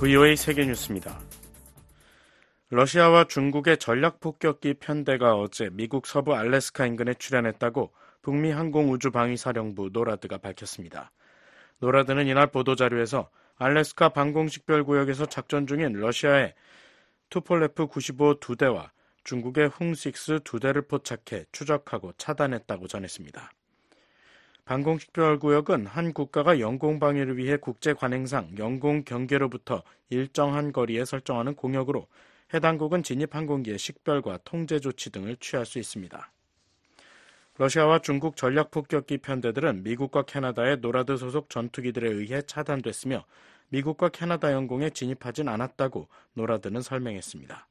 VOA 세계뉴스입니다. 러시아와 중국의 전략폭격기 편대가 어제 미국 서부 알래스카 인근에 출현했다고 북미 항공우주방위사령부 노라드가 밝혔습니다. 노라드는 이날 보도자료에서 알래스카 방공식별구역에서 작전 중인 러시아의 투폴레프 95 두대와 중국의 흥식스 두대를 포착해 추적하고 차단했다고 전했습니다. 방공식별구역은 한 국가가 영공방위를 위해 국제 관행상 영공 경계로부터 일정한 거리에 설정하는 공역으로 해당국은 진입 항공기의 식별과 통제 조치 등을 취할 수 있습니다. 러시아와 중국 전략 폭격기 편대들은 미국과 캐나다의 노라드 소속 전투기들에 의해 차단됐으며 미국과 캐나다 영공에 진입하진 않았다고 노라드는 설명했습니다.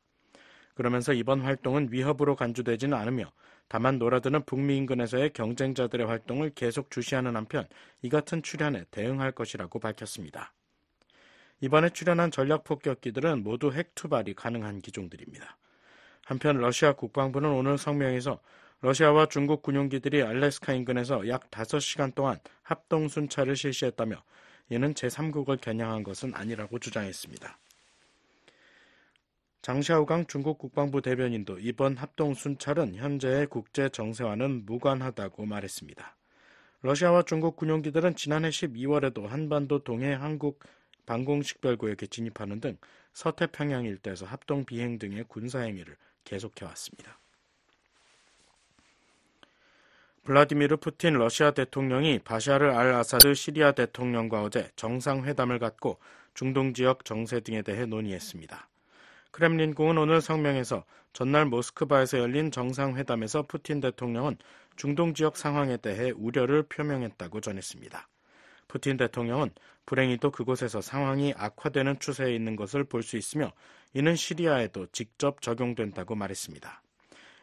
그러면서 이번 활동은 위협으로 간주되지는 않으며 다만 노라드는 북미 인근에서의 경쟁자들의 활동을 계속 주시하는 한편 이 같은 출현에 대응할 것이라고 밝혔습니다. 이번에 출현한 전략 폭격기들은 모두 핵 투발이 가능한 기종들입니다. 한편 러시아 국방부는 오늘 성명에서 러시아와 중국 군용기들이 알래스카 인근에서 약 5시간 동안 합동 순찰을 실시했다며 이는 제3국을 겨냥한 것은 아니라고 주장했습니다. 장샤오강 중국 국방부 대변인도 이번 합동 순찰은 현재의 국제 정세와는 무관하다고 말했습니다. 러시아와 중국 군용기들은 지난해 12월에도 한반도 동해 한국 방공식별구역에 진입하는 등 서태평양 일대에서 합동 비행 등의 군사 행위를 계속해 왔습니다. 블라디미르 푸틴 러시아 대통령이 바샤르 알 아사드 시리아 대통령과 어제 정상회담을 갖고 중동 지역 정세 등에 대해 논의했습니다. 크렘린궁은 오늘 성명에서 전날 모스크바에서 열린 정상회담에서 푸틴 대통령은 중동 지역 상황에 대해 우려를 표명했다고 전했습니다. 푸틴 대통령은 불행히도 그곳에서 상황이 악화되는 추세에 있는 것을 볼 수 있으며 이는 시리아에도 직접 적용된다고 말했습니다.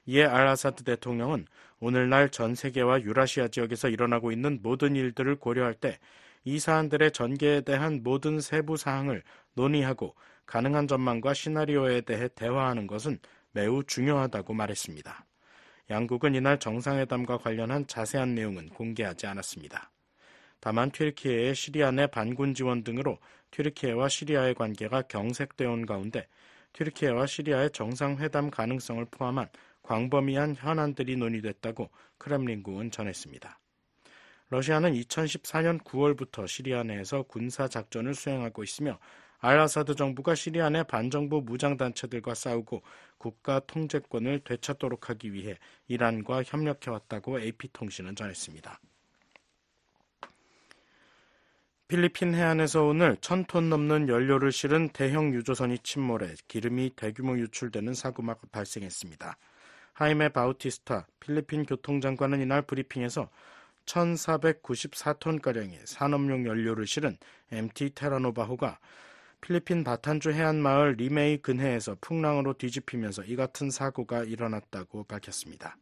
이에 알라사드 대통령은 오늘날 전 세계와 유라시아 지역에서 일어나고 있는 모든 일들을 고려할 때 이 사안들의 전개에 대한 모든 세부 사항을 논의하고 가능한 전망과 시나리오에 대해 대화하는 것은 매우 중요하다고 말했습니다. 양국은 이날 정상회담과 관련한 자세한 내용은 공개하지 않았습니다. 다만 튀르키예의 시리아 내 반군 지원 등으로 튀르키예와 시리아의 관계가 경색되어 온 가운데 튀르키예와 시리아의 정상회담 가능성을 포함한 광범위한 현안들이 논의됐다고 크렘린궁은 전했습니다. 러시아는 2014년 9월부터 시리아 내에서 군사 작전을 수행하고 있으며 알라사드 정부가 시리아 내 반정부 무장단체들과 싸우고 국가 통제권을 되찾도록 하기 위해 이란과 협력해왔다고 AP통신은 전했습니다. 필리핀 해안에서 오늘 천 톤 넘는 연료를 실은 대형 유조선이 침몰해 기름이 대규모 유출되는 사고가 발생했습니다. 하이메 바우티스타 필리핀 교통장관은 이날 브리핑에서 1494톤가량의 산업용 연료를 실은 MT 테라노바호가 필리핀 바탄주 해안마을 리메이 근해에서 풍랑으로 뒤집히면서 이 같은 사고가 일어났다고 밝혔습니다.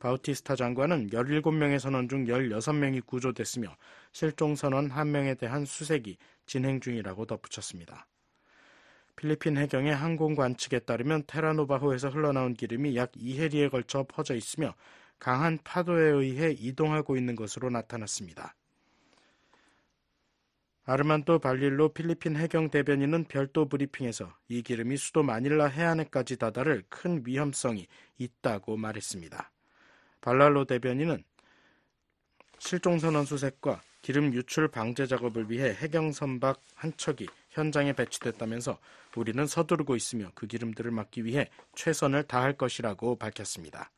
바우티스타 장관은 17명의 선원 중 16명이 구조됐으며 실종 선원 1명에 대한 수색이 진행 중이라고 덧붙였습니다. 필리핀 해경의 항공 관측에 따르면 테라노바호에서 흘러나온 기름이 약 2해리에 걸쳐 퍼져 있으며 강한 파도에 의해 이동하고 있는 것으로 나타났습니다. 아르만도 발릴로 필리핀 해경 대변인은 별도 브리핑에서 이 기름이 수도 마닐라 해안에까지 다다를 큰 위험성이 있다고 말했습니다. 발랄로 대변인은 실종선원 수색과 기름 유출 방제 작업을 위해 해경 선박 한 척이 현장에 배치됐다면서 우리는 서두르고 있으며 그 기름들을 막기 위해 최선을 다할 것이라고 밝혔습니다.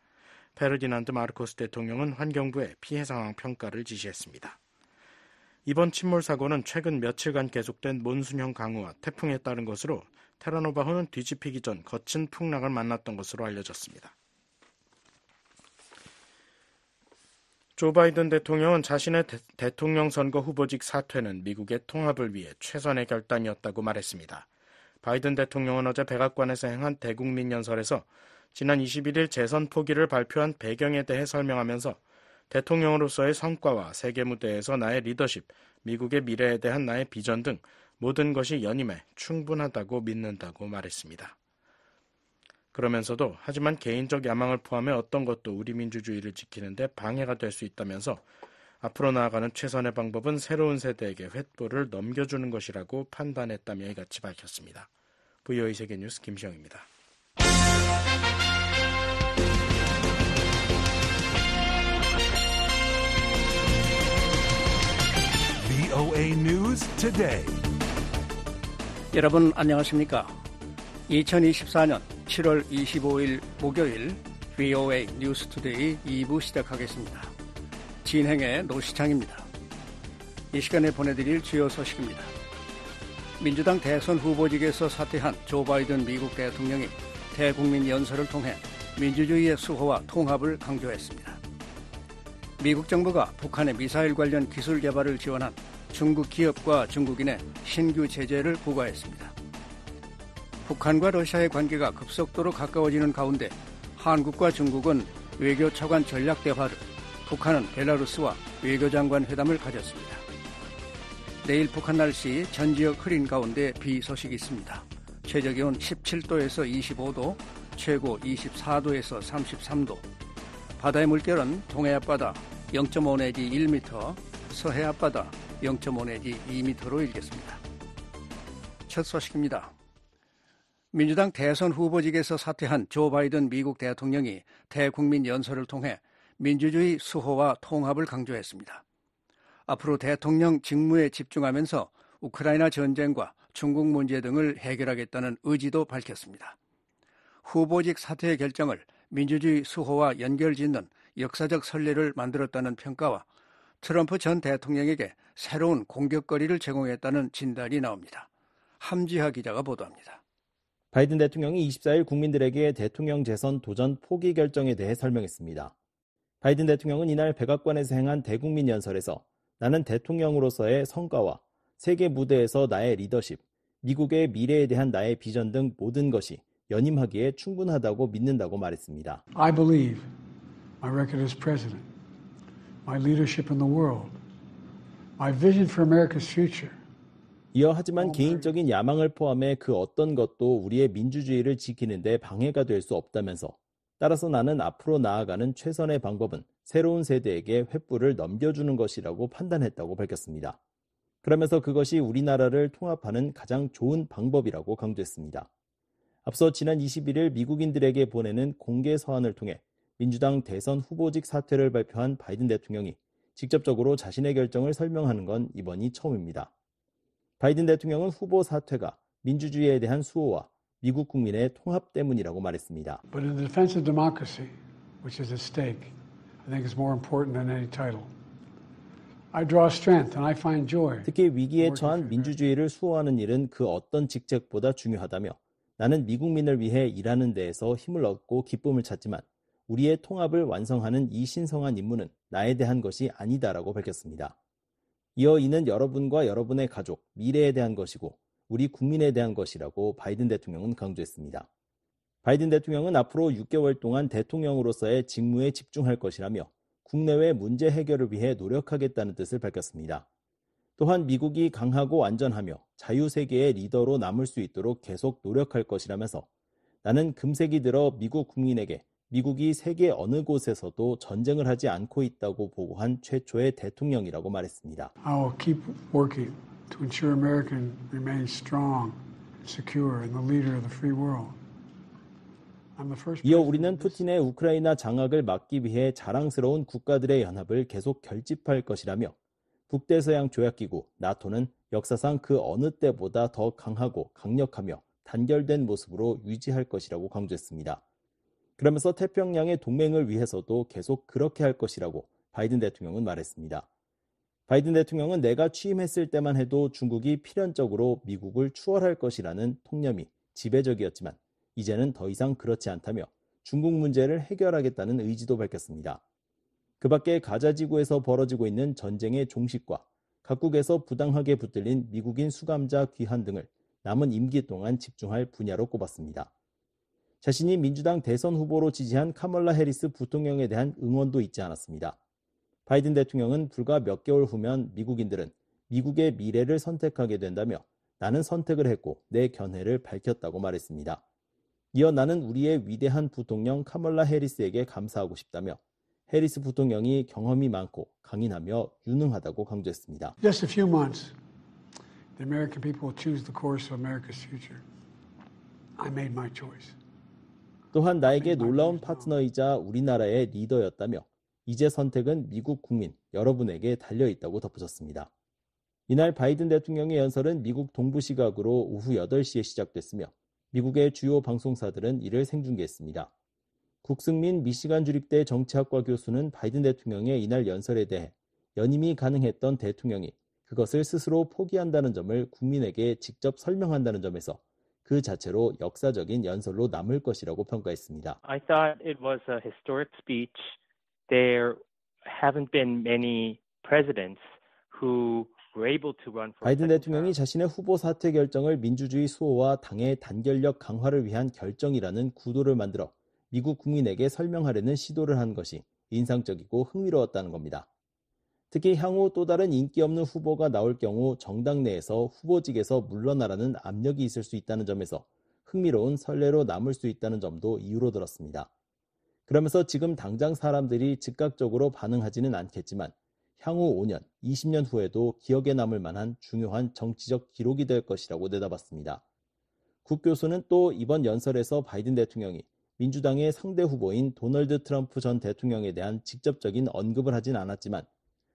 페르디난드 마르코스 대통령은 환경부에 피해 상황 평가를 지시했습니다. 이번 침몰 사고는 최근 며칠간 계속된 몬순형 강우와 태풍에 따른 것으로 테라노바호는 뒤집히기 전 거친 풍랑을 만났던 것으로 알려졌습니다. 조 바이든 대통령은 자신의 대, 통령 선거 후보직 사퇴는 미국의 통합을 위해 최선의 결단이었다고 말했습니다. 바이든 대통령은 어제 백악관에서 행한 대국민 연설에서 지난 21일 재선 포기를 발표한 배경에 대해 설명하면서 대통령으로서의 성과와 세계 무대에서 나의 리더십, 미국의 미래에 대한 나의 비전 등 모든 것이 연임에 충분하다고 믿는다고 말했습니다. 그러면서도 하지만 개인적 야망을 포함해 어떤 것도 우리 민주주의를 지키는데 방해가 될 수 있다면서 앞으로 나아가는 최선의 방법은 새로운 세대에게 횃불을 넘겨주는 것이라고 판단했다며 이같이 밝혔습니다. VOA 세계뉴스 김시영입니다. VOA News Today. 여러분 안녕하십니까? 2024년 7월 25일 목요일 VOA 뉴스 투데이 2부 시작하겠습니다. 진행의 노시창입니다. 이 시간에 보내드릴 주요 소식입니다. 민주당 대선 후보직에서 사퇴한 조 바이든 미국 대통령이 대국민 연설을 통해 민주주의의 수호와 통합을 강조했습니다. 미국 정부가 북한의 미사일 관련 기술 개발을 지원한 중국 기업과 중국인의 신규 제재를 부과했습니다. 북한과 러시아의 관계가 급속도로 가까워지는 가운데 한국과 중국은 외교 차관 전략 대화를, 북한은 벨라루스와 외교장관 회담을 가졌습니다. 내일 북한 날씨 전 지역 흐린 가운데 비 소식이 있습니다. 최저 기온 17도에서 25도, 최고 24도에서 33도. 바다의 물결은 동해 앞바다 0.5 내지 1m, 서해 앞바다 0.5 내지 2미터로 일겠습니다. 첫 소식입니다. 민주당 대선 후보직에서 사퇴한 조 바이든 미국 대통령이 대국민 연설을 통해 민주주의 수호와 통합을 강조했습니다. 앞으로 대통령 직무에 집중하면서 우크라이나 전쟁과 중국 문제 등을 해결하겠다는 의지도 밝혔습니다. 후보직 사퇴의 결정을 민주주의 수호와 연결짓는 역사적 선례를 만들었다는 평가와 트럼프 전 대통령에게 새로운 공격거리를 제공했다는 진단이 나옵니다. 함지하 기자가 보도합니다. 바이든 대통령이 24일 국민들에게 대통령 재선 도전 포기 결정에 대해 설명했습니다. 바이든 대통령은 이날 백악관에서 행한 대국민 연설에서 나는 대통령으로서의 성과와 세계 무대에서 나의 리더십, 미국의 미래에 대한 나의 비전 등 모든 것이 연임하기에 충분하다고 믿는다고 말했습니다. I believe my record as president my leadership in the world, my vision for America's future. 이어 하지만 개인적인 야망을 포함해 그 어떤 것도 우리의 민주주의를 지키는데 방해가 될 수 없다면서 따라서 나는 앞으로 나아가는 최선의 방법은 새로운 세대에게 횃불을 넘겨주는 것이라고 판단했다고 밝혔습니다. 그러면서 그것이 우리나라를 통합하는 가장 좋은 방법이라고 강조했습니다. 앞서 지난 21일 미국인들에게 보내는 공개 서한을 통해 민주당 대선 후보직 사퇴를 발표한 바이든 대통령이 직접적으로 자신의 결정을 설명하는 건 이번이 처음입니다. 바이든 대통령은 후보 사퇴가 민주주의에 대한 수호와 미국 국민의 통합 때문이라고 말했습니다. 특히 위기에 처한 민주주의를 수호하는 일은 그 어떤 직책보다 중요하다며 나는 미국민을 위해 일하는 데에서 힘을 얻고 기쁨을 찾지만 우리의 통합을 완성하는 이 신성한 임무는 나에 대한 것이 아니다라고 밝혔습니다. 이어 이는 여러분과 여러분의 가족, 미래에 대한 것이고 우리 국민에 대한 것이라고 바이든 대통령은 강조했습니다. 바이든 대통령은 앞으로 6개월 동안 대통령으로서의 직무에 집중할 것이라며 국내외 문제 해결을 위해 노력하겠다는 뜻을 밝혔습니다. 또한 미국이 강하고 안전하며 자유세계의 리더로 남을 수 있도록 계속 노력할 것이라면서 나는 금색이 들어 미국 국민에게 미국이 세계 어느 곳에서도 전쟁을 하지 않고 있다고 보고한 최초의 대통령이라고 말했습니다. 이어 우리는 푸틴의 우크라이나 장악을 막기 위해 자랑스러운 국가들의 연합을 계속 결집할 것이라며 북대서양 조약기구 나토는 역사상 그 어느 때보다 더 강하고 강력하며 단결된 모습으로 유지할 것이라고 강조했습니다. 그러면서 태평양의 동맹을 위해서도 계속 그렇게 할 것이라고 바이든 대통령은 말했습니다. 바이든 대통령은 내가 취임했을 때만 해도 중국이 필연적으로 미국을 추월할 것이라는 통념이 지배적이었지만 이제는 더 이상 그렇지 않다며 중국 문제를 해결하겠다는 의지도 밝혔습니다. 그 밖에 가자 지구에서 벌어지고 있는 전쟁의 종식과 각국에서 부당하게 붙들린 미국인 수감자 귀환 등을 남은 임기 동안 집중할 분야로 꼽았습니다. 자신이 민주당 대선 후보로 지지한 카멀라 해리스 부통령에 대한 응원도 잊지 않았습니다. 바이든 대통령은 불과 몇 개월 후면 미국인들은 미국의 미래를 선택하게 된다며 나는 선택을 했고 내 견해를 밝혔다고 말했습니다. 이어 나는 우리의 위대한 부통령 카멀라 해리스에게 감사하고 싶다며 해리스 부통령이 경험이 많고 강인하며 유능하다고 강조했습니다. Just a few months, the American people choose the course of America's future. I made my choice. 또한 나에게 음, 놀라운 파트너이자 우리나라의 리더였다며 이제 선택은 미국 국민 여러분에게 달려 있다고 덧붙였습니다. 이날 바이든 대통령의 연설은 미국 동부 시각으로 오후 8시에 시작됐으며 미국의 주요 방송사들은 이를 생중계했습니다. 국승민 미시간 주립대 정치학과 교수는 바이든 대통령의 이날 연설에 대해 연임이 가능했던 대통령이 그것을 스스로 포기한다는 점을 국민에게 직접 설명한다는 점에서 그 자체로 역사적인 연설로 남을 것이라고 평가했습니다. I thought it was a historic speech. There haven't been many presidents who 바이든 대통령이 자신의 후보 사퇴 결정을 민주주의 수호와 당의 단결력 강화를 위한 결정이라는 구도를 만들어 미국 국민에게 설명하려는 시도를 한 것이 인상적이고 흥미로웠다는 겁니다. 특히 향후 또 다른 인기 없는 후보가 나올 경우 정당 내에서 후보직에서 물러나라는 압력이 있을 수 있다는 점에서 흥미로운 선례로 남을 수 있다는 점도 이유로 들었습니다. 그러면서 지금 당장 사람들이 즉각적으로 반응하지는 않겠지만 향후 5년, 20년 후에도 기억에 남을 만한 중요한 정치적 기록이 될 것이라고 내다봤습니다. 국 교수는 또 이번 연설에서 바이든 대통령이 민주당의 상대 후보인 도널드 트럼프 전 대통령에 대한 직접적인 언급을 하진 않았지만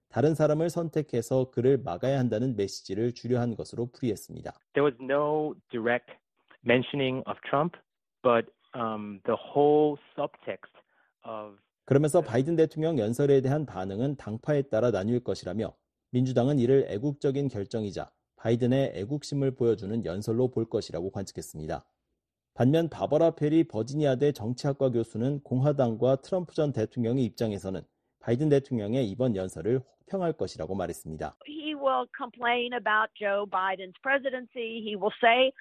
다른 사람을 선택해서 그를 막아야 한다는 메시지를 주려 한 것으로 풀이했습니다. There was no direct mentioning of Trump, but um, the whole subtext of 그러면서 바이든 대통령 연설에 대한 반응은 당파에 따라 나뉠 것이라며 민주당은 이를 애국적인 결정이자 바이든의 애국심을 보여주는 연설로 볼 것이라고 관측했습니다. 반면 바버라 페리 버지니아대 정치학과 교수는 공화당과 트럼프 전 대통령의 입장에서는 바이든 대통령의 이번 연설을 평할 것이라고 말했습니다. He will complain about Joe Biden's presidency. He will say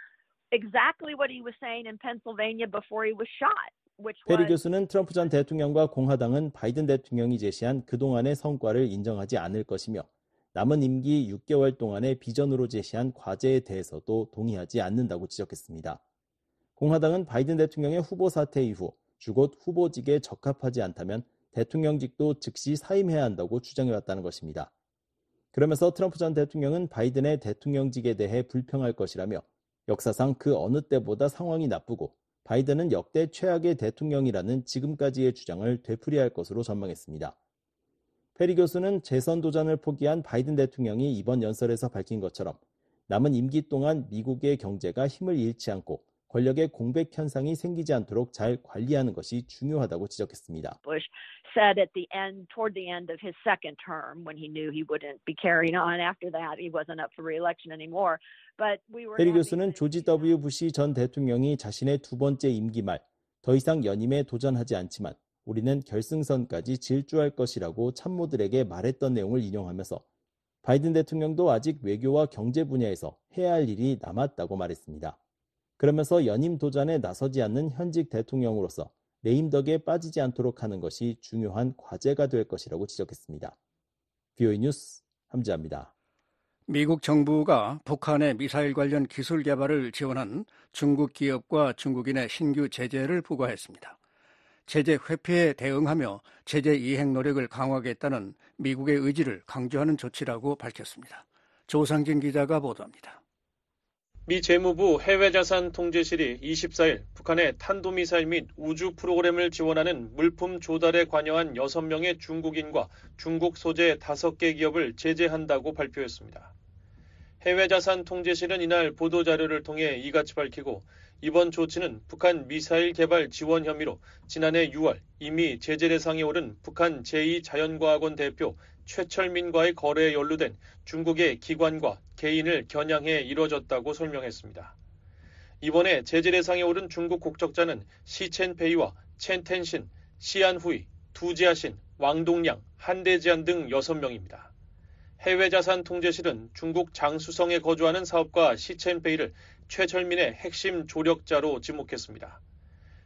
exactly what he was saying in Pennsylvania before he was shot. 페리 교수는 트럼프 전 대통령과 공화당은 바이든 대통령이 제시한 그동안의 성과를 인정하지 않을 것이며 남은 임기 6개월 동안의 비전으로 제시한 과제에 대해서도 동의하지 않는다고 지적했습니다. 공화당은 바이든 대통령의 후보 사태 이후 주곧 후보직에 적합하지 않다면 대통령직도 즉시 사임해야 한다고 주장해왔다는 것입니다. 그러면서 트럼프 전 대통령은 바이든의 대통령직에 대해 불평할 것이라며 역사상 그 어느 때보다 상황이 나쁘고 바이든은 역대 최악의 대통령이라는 지금까지의 주장을 되풀이할 것으로 전망했습니다. 페리 교수는 재선 도전을 포기한 바이든 대통령이 이번 연설에서 밝힌 것처럼 남은 임기 동안 미국의 경제가 힘을 잃지 않고 권력의 공백 현상이 생기지 않도록 잘 관리하는 것이 중요하다고 지적했습니다. said at the end, toward the end of his second term, when he knew he wouldn't be carrying on after that, he wasn't up for re-election anymore. But we were. 해리 교수는 조지 W. 부시 전 대통령이 자신의 두 번째 임기 말더 이상 연임에 도전하지 않지만 우리는 결승선까지 질주할 것이라고 참모들에게 말했던 내용을 인용하면서 바이든 대통령도 아직 외교와 경제 분야에서 해야 할 일이 남았다고 말했습니다. 그러면서 연임 도전에 나서지 않는 현직 대통령으로서 내임덕에 빠지지 않도록 하는 것이 중요한 과제가 될 것이라고 지적했습니다. 뷰이 뉴스 함지아입니다. 미국 정부가 북한의 미사일 관련 기술 개발을 지원한 중국 기업과 중국인의 신규 제재를 부과했습니다. 제재 회피에 대응하며 제재 이행 노력을 강화하겠다는 미국의 의지를 강조하는 조치라고 밝혔습니다. 조상진 기자가 보도합니다. 미 재무부 해외자산통제실이 24일 북한의 탄도미사일 및 우주 프로그램을 지원하는 물품 조달에 관여한 6명의 중국인과 중국 소재 5개 기업을 제재한다고 발표했습니다. 해외자산통제실은 이날 보도자료를 통해 이같이 밝히고 이번 조치는 북한 미사일 개발 지원 혐의로 지난해 6월 이미 제재 대상에 오른 북한 제2자연과학원 대표 최철민과의 거래에 연루된 중국의 기관과 개인을 겨냥해 이뤄졌다고 설명했습니다. 이번에 제재대상에 오른 중국 국적자는 시첸페이와 첸텐신, 시안후이, 두지아신, 왕동량, 한대지안 등 6명입니다. 해외자산통제실은 중국 장수성에 거주하는 사업가 시첸페이를 최철민의 핵심 조력자로 지목했습니다.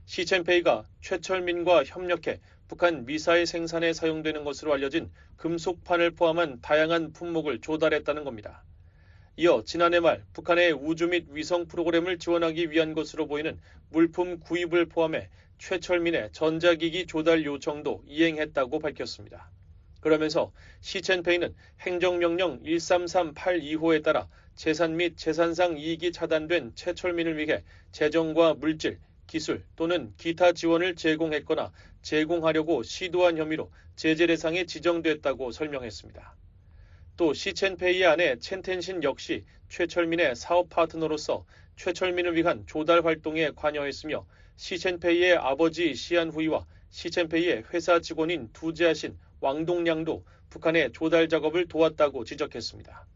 시첸페이가 최철민과 협력해 북한 미사일 생산에 사용되는 것으로 알려진 금속판을 포함한 다양한 품목을 조달했다는 겁니다. 이어 지난해 말 북한의 우주 및 위성 프로그램을 지원하기 위한 것으로 보이는 물품 구입을 포함해 최철민의 전자기기 조달 요청도 이행했다고 밝혔습니다. 그러면서 시첸페이는 행정명령 13382호에 따라 재산 및 재산상 이익이 차단된 최철민을 위해 재정과 물질, 기술 또는 기타 지원을 제공했거나 제공하려고 시도한 혐의로 제재 대상에 지정됐다고 설명했습니다. 또 시첸페이 안에 첸텐신 역시 최철민의 사업 파트너로서 최철민을 위한 조달 활동에 관여했으며 시첸페이의 아버지 시안후이와 시첸페이의 회사 직원인 두지하신 왕동량도 북한의 조달 작업을 도왔다고 지적했습니다.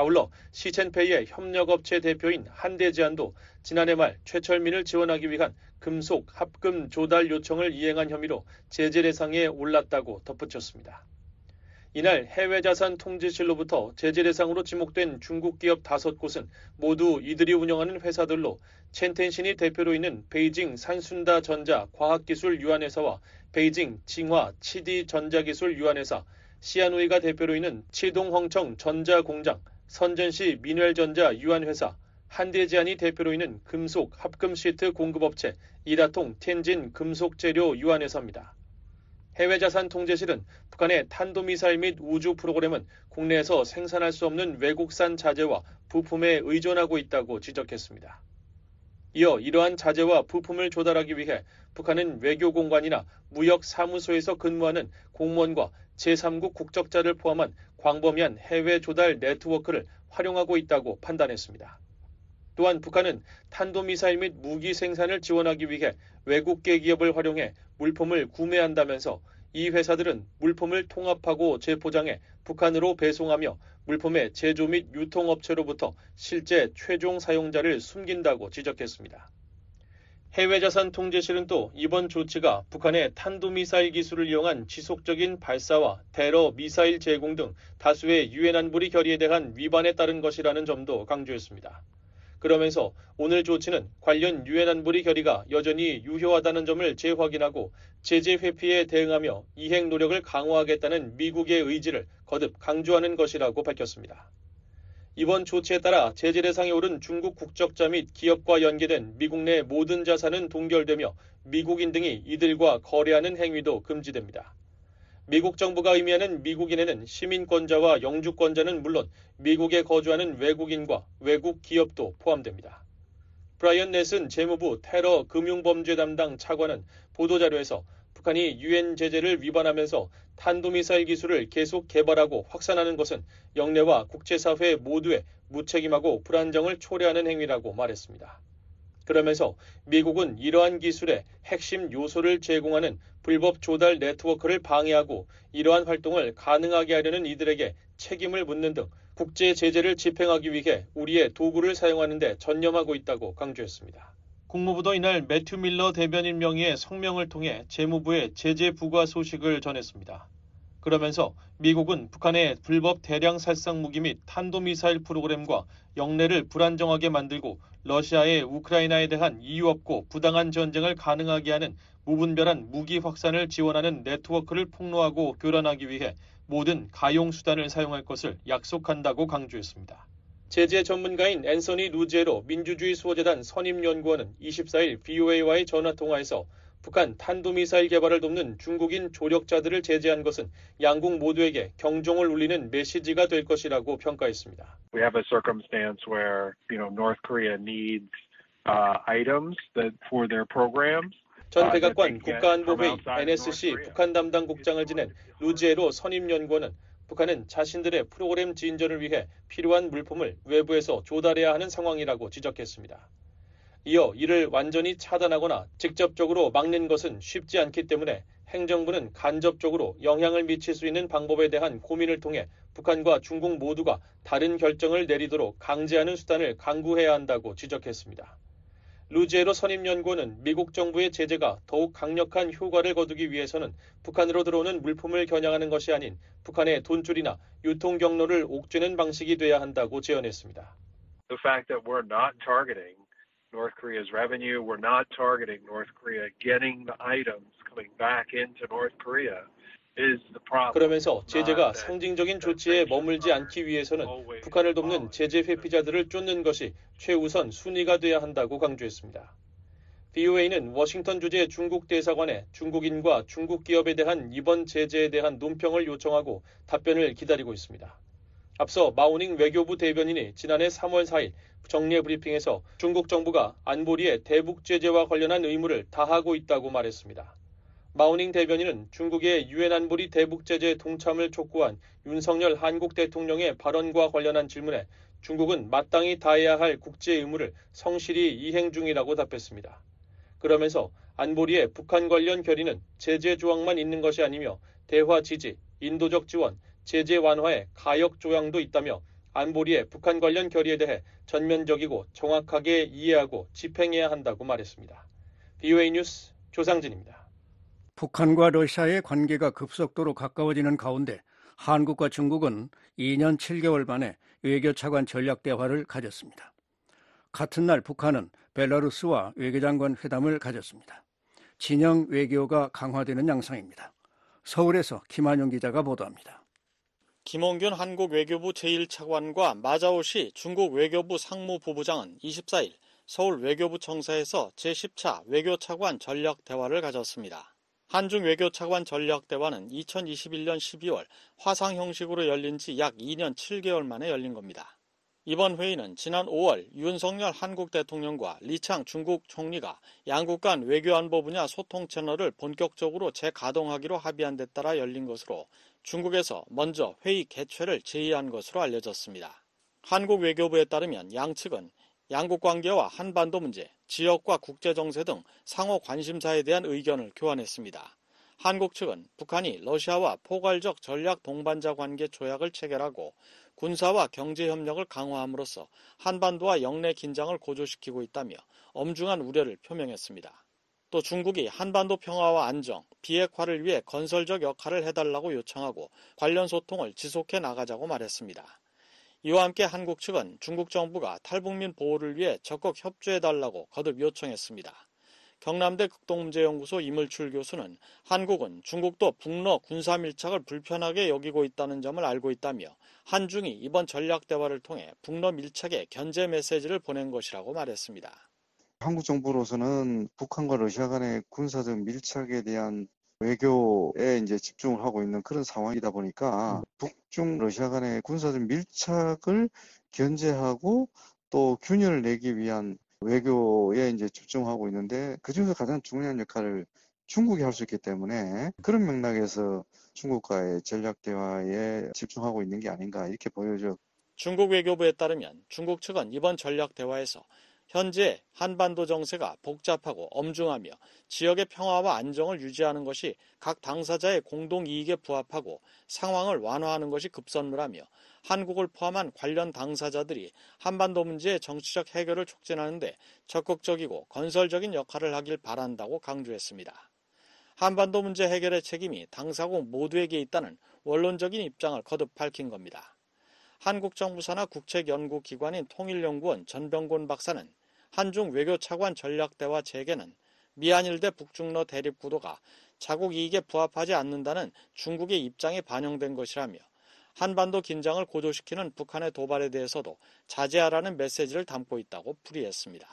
아울러 시첸페이의 협력업체 대표인 한대제안도 지난해 말 최철민을 지원하기 위한 금속 합금 조달 요청을 이행한 혐의로 제재 대상에 올랐다고 덧붙였습니다. 이날 해외자산통제실로부터 제재 대상으로 지목된 중국 기업 다섯 곳은 모두 이들이 운영하는 회사들로 첸텐신이 대표로 있는 베이징 산순다 전자 과학기술 유한회사와 베이징 징화 치디 전자기술 유한회사, 시아누이가 대표로 있는 치동황청 전자공장, 선전시 민웰전자 유한회사, 한대제안이 대표로 있는 금속 합금 시트 공급업체 이다통 텐진 금속재료 유한회사입니다. 해외자산통제실은 북한의 탄도미사일 및 우주 프로그램은 국내에서 생산할 수 없는 외국산 자재와 부품에 의존하고 있다고 지적했습니다. 이어 이러한 자재와 부품을 조달하기 위해 북한은 외교공관이나 무역사무소에서 근무하는 공무원과 제3국 국적자를 포함한 광범위한 해외 조달 네트워크를 활용하고 있다고 판단했습니다. 또한 북한은 탄도미사일 및 무기 생산을 지원하기 위해 외국계 기업을 활용해 물품을 구매한다면서 이 회사들은 물품을 통합하고 재포장해 북한으로 배송하며 물품의 제조 및 유통업체로부터 실제 최종 사용자를 숨긴다고 지적했습니다. 해외자산 통제실은 또 이번 조치가 북한의 탄도미사일 기술을 이용한 지속적인 발사와 대러 미사일 제공 등 다수의 유엔 안보리 결의에 대한 위반에 따른 것이라는 점도 강조했습니다. 그러면서 오늘 조치는 관련 유엔 안보리 결의가 여전히 유효하다는 점을 재확인하고 제재 회피에 대응하며 이행 노력을 강화하겠다는 미국의 의지를 거듭 강조하는 것이라고 밝혔습니다. 이번 조치에 따라 제재 대상에 오른 중국 국적자 및 기업과 연계된 미국 내 모든 자산은 동결되며 미국인 등이 이들과 거래하는 행위도 금지됩니다. 미국 정부가 의미하는 미국인에는 시민권자와 영주권자는 물론 미국에 거주하는 외국인과 외국 기업도 포함됩니다. 브라이언 넷은 재무부 테러 금융범죄 담당 차관은 보도자료에서 북한이 유엔 제재를 위반하면서 탄도미사일 기술을 계속 개발하고 확산하는 것은 영내와 국제사회 모두에 무책임하고 불안정을 초래하는 행위라고 말했습니다. 그러면서 미국은 이러한 기술의 핵심 요소를 제공하는 불법 조달 네트워크를 방해하고 이러한 활동을 가능하게 하려는 이들에게 책임을 묻는 등 국제 제재를 집행하기 위해 우리의 도구를 사용하는 데 전념하고 있다고 강조했습니다. 국무부도 이날 매튜 밀러 대변인 명의의 성명을 통해 재무부의 제재 부과 소식을 전했습니다. 그러면서 미국은 북한의 불법 대량 살상 무기 및 탄도미사일 프로그램과 영내를 불안정하게 만들고 러시아의 우크라이나에 대한 이유 없고 부당한 전쟁을 가능하게 하는 무분별한 무기 확산을 지원하는 네트워크를 폭로하고 교란하기 위해 모든 가용 수단을 사용할 것을 약속한다고 강조했습니다. 제재 전문가인 앤서니 누제로 민주주의 수호재단 선임연구원은 24일 BOA와의 전화통화에서 북한 탄도미사일 개발을 돕는 중국인 조력자들을 제재한 것은 양국 모두에게 경종을 울리는 메시지가 될 것이라고 평가했습니다. We have a circumstance where, you know, North Korea needs uh, items that for their programs. 전 uh, 백악관 국가안보회의 NSC 북한 담당 국장을 지낸 루지에로 선임연구원은 북한은 자신들의 프로그램 진전을 위해 필요한 물품을 외부에서 조달해야 하는 상황이라고 지적했습니다. 이어 이를 완전히 차단하거나 직접적으로 막는 것은 쉽지 않기 때문에 행정부는 간접적으로 영향을 미칠 수 있는 방법에 대한 고민을 통해 북한과 중국 모두가 다른 결정을 내리도록 강제하는 수단을 강구해야 한다고 지적했습니다. 루제로 선임연구원은 미국 정부의 제재가 더욱 강력한 효과를 거두기 위해서는 북한으로 들어오는 물품을 겨냥하는 것이 아닌 북한의 돈줄이나 유통 경로를 옥죄는 방식이 돼야 한다고 제언했습니다. The fact that we're not targeting North Korea's revenue, we're not targeting North Korea getting the items coming back into North Korea. 그러면서 아, 제재가 네. 상징적인 조치에 머물지 않기 위해서는 북한을 돕는 제재 회피자들을 쫓는 것이 최우선 순위가 돼야 한다고 강조했습니다. BOA는 워싱턴 주재 중국 대사관에 중국인과 중국 기업에 대한 이번 제재에 대한 논평을 요청하고 답변을 기다리고 있습니다. 앞서 마우닝 외교부 대변인이 지난해 3월 4일 정례 브리핑에서 중국 정부가 안보리의 대북 제재와 관련한 의무를 다하고 있다고 말했습니다. 마우닝 대변인은 중국의 유엔 안보리 대북 제재 동참을 촉구한 윤석열 한국 대통령의 발언과 관련한 질문에 중국은 마땅히 다해야 할 국제 의무를 성실히 이행 중이라고 답했습니다. 그러면서 안보리의 북한 관련 결의는 제재 조항만 있는 것이 아니며 대화 지지, 인도적 지원, 제재 완화의 가역 조항도 있다며 안보리의 북한 관련 결의에 대해 전면적이고 정확하게 이해하고 집행해야 한다고 말했습니다. BOA 뉴스 조상진입니다. 북한과 러시아의 관계가 급속도로 가까워지는 가운데 한국과 중국은 2년 7개월 만에 외교차관 전략 대화를 가졌습니다. 같은 날 북한은 벨라루스와 외교장관 회담을 가졌습니다. 진영 외교가 강화되는 양상입니다. 서울에서 김한용 기자가 보도합니다. 김원균 한국 외교부 제1차관과 마자오시 중국 외교부 상무부부장은 24일 서울 외교부 청사에서 제10차 외교차관 전략 대화를 가졌습니다. 한중 외교 차관 전략 대화는 2021년 12월 화상 형식으로 열린 지 약 2년 7개월 만에 열린 겁니다. 이번 회의는 지난 5월 윤석열 한국 대통령과 리창 중국 총리가 양국 간 외교안보 분야 소통 채널을 본격적으로 재가동하기로 합의한 데 따라 열린 것으로 중국에서 먼저 회의 개최를 제의한 것으로 알려졌습니다. 한국 외교부에 따르면 양측은 양국 관계와 한반도 문제, 지역과 국제 정세 등 상호 관심사에 대한 의견을 교환했습니다. 한국 측은 북한이 러시아와 포괄적 전략 동반자 관계 조약을 체결하고 군사와 경제 협력을 강화함으로써 한반도와 영내 긴장을 고조시키고 있다며 엄중한 우려를 표명했습니다. 또 중국이 한반도 평화와 안정, 비핵화를 위해 건설적 역할을 해달라고 요청하고 관련 소통을 지속해 나가자고 말했습니다. 이와 함께 한국 측은 중국 정부가 탈북민 보호를 위해 적극 협조해달라고 거듭 요청했습니다. 경남대 극동문제연구소 이물출 교수는 한국은 중국도 북러 군사 밀착을 불편하게 여기고 있다는 점을 알고 있다며 한중이 이번 전략 대화를 통해 북러 밀착에 견제 메시지를 보낸 것이라고 말했습니다. 한국 정부로서는 북한과 러시아 간의 군사적 밀착에 대한 외교에 이제 집중을 하고 있는 그런 상황이다 보니까 북중 러시아 간의 군사적 밀착을 견제하고 또 균열을 내기 위한 외교에 이제 집중하고 있는데 그중에서 가장 중요한 역할을 중국이 할 수 있기 때문에 그런 맥락에서 중국과의 전략 대화에 집중하고 있는 게 아닌가 이렇게 보여져. 중국 외교부에 따르면 중국 측은 이번 전략 대화에서 현재 한반도 정세가 복잡하고 엄중하며 지역의 평화와 안정을 유지하는 것이 각 당사자의 공동 이익에 부합하고 상황을 완화하는 것이 급선무라며 한국을 포함한 관련 당사자들이 한반도 문제의 정치적 해결을 촉진하는데 적극적이고 건설적인 역할을 하길 바란다고 강조했습니다. 한반도 문제 해결의 책임이 당사국 모두에게 있다는 원론적인 입장을 거듭 밝힌 겁니다. 한국정부 산하 국책연구기관인 통일연구원 전병곤 박사는 한중 외교차관 전략대화 재개는 미한일대 북중러 대립 구도가 자국 이익에 부합하지 않는다는 중국의 입장에 반영된 것이라며 한반도 긴장을 고조시키는 북한의 도발에 대해서도 자제하라는 메시지를 담고 있다고 풀이했습니다.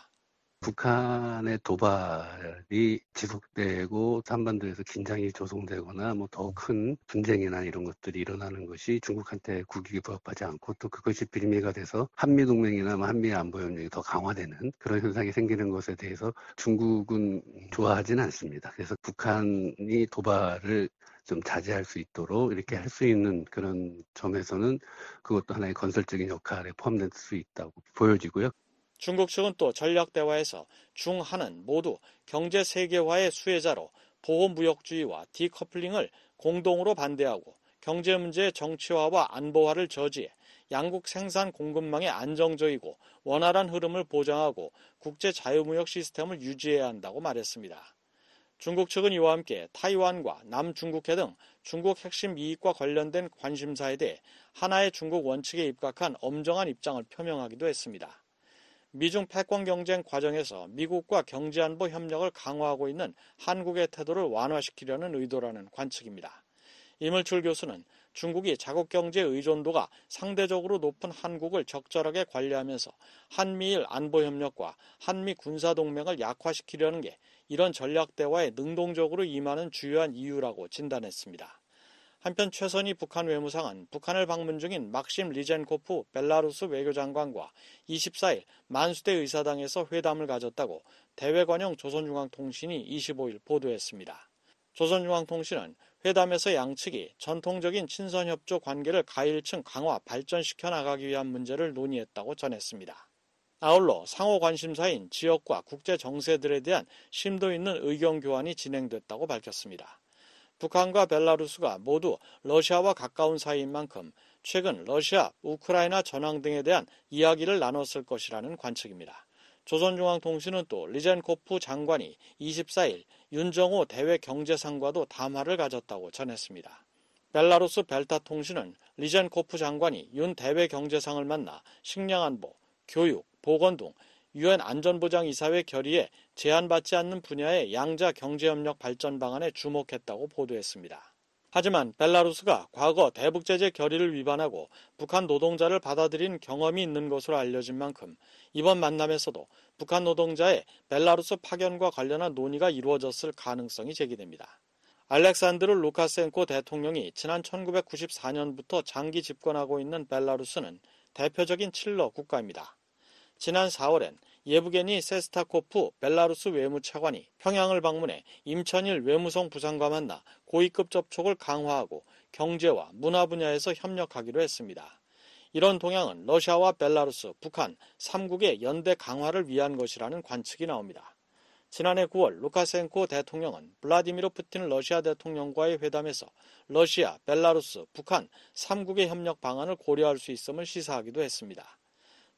북한의 도발이 지속되고 한반도에서 긴장이 조성되거나 뭐 더 큰 분쟁이나 이런 것들이 일어나는 것이 중국한테 국익이 부합하지 않고 또 그것이 빌미가 돼서 한미 동맹이나 뭐 한미 안보 협력이 더 강화되는 그런 현상이 생기는 것에 대해서 중국은 좋아하지는 않습니다. 그래서 북한이 도발을 좀 자제할 수 있도록 이렇게 할 수 있는 그런 점에서는 그것도 하나의 건설적인 역할에 포함될 수 있다고 보여지고요. 중국 측은 또 전략 대화에서 중한은 모두 경제 세계화의 수혜자로 보호무역주의와 디커플링을 공동으로 반대하고 경제 문제의 정치화와 안보화를 저지해 양국 생산 공급망의 안정적이고 원활한 흐름을 보장하고 국제 자유무역 시스템을 유지해야 한다고 말했습니다. 중국 측은 이와 함께 타이완과 남중국해 등 중국 핵심 이익과 관련된 관심사에 대해 하나의 중국 원칙에 입각한 엄정한 입장을 표명하기도 했습니다. 미중 패권 경쟁 과정에서 미국과 경제안보 협력을 강화하고 있는 한국의 태도를 완화시키려는 의도라는 관측입니다. 이물출 교수는 중국이 자국 경제 의존도가 상대적으로 높은 한국을 적절하게 관리하면서 한미일 안보 협력과 한미 군사 동맹을 약화시키려는 게 이런 전략 대화에 능동적으로 임하는 주요한 이유라고 진단했습니다. 한편 최선희 북한 외무상은 북한을 방문 중인 막심 리젠코프 벨라루스 외교장관과 24일 만수대 의사당에서 회담을 가졌다고 대외관용 조선중앙통신이 25일 보도했습니다. 조선중앙통신은 회담에서 양측이 전통적인 친선협조 관계를 가일층 강화 발전시켜 나가기 위한 문제를 논의했다고 전했습니다. 아울러 상호 관심사인 지역과 국제 정세들에 대한 심도 있는 의견 교환이 진행됐다고 밝혔습니다. 북한과 벨라루스가 모두 러시아와 가까운 사이인 만큼 최근 러시아, 우크라이나 전황 등에 대한 이야기를 나눴을 것이라는 관측입니다. 조선중앙통신은 또 리젠코프 장관이 24일 윤정호 대외 경제상과도 담화를 가졌다고 전했습니다. 벨라루스 벨타 통신은 리젠코프 장관이 윤 대외 경제상을 만나 식량안보, 교육, 보건 등 유엔 안전보장이사회 결의에 제한받지 않는 분야의 양자 경제협력 발전 방안에 주목했다고 보도했습니다. 하지만 벨라루스가 과거 대북제재 결의를 위반하고 북한 노동자를 받아들인 경험이 있는 것으로 알려진 만큼 이번 만남에서도 북한 노동자의 벨라루스 파견과 관련한 논의가 이루어졌을 가능성이 제기됩니다. 알렉산드르 루카센코 대통령이 지난 1994년부터 장기 집권하고 있는 벨라루스는 대표적인 칠러 국가입니다. 지난 4월엔 예부겐이 세스타코프 벨라루스 외무차관이 평양을 방문해 임천일 외무성 부상과 만나 고위급 접촉을 강화하고 경제와 문화 분야에서 협력하기로 했습니다. 이런 동향은 러시아와 벨라루스, 북한 3국의 연대 강화를 위한 것이라는 관측이 나옵니다. 지난해 9월 루카센코 대통령은 블라디미르 푸틴 러시아 대통령과의 회담에서 러시아, 벨라루스, 북한 3국의 협력 방안을 고려할 수 있음을 시사하기도 했습니다.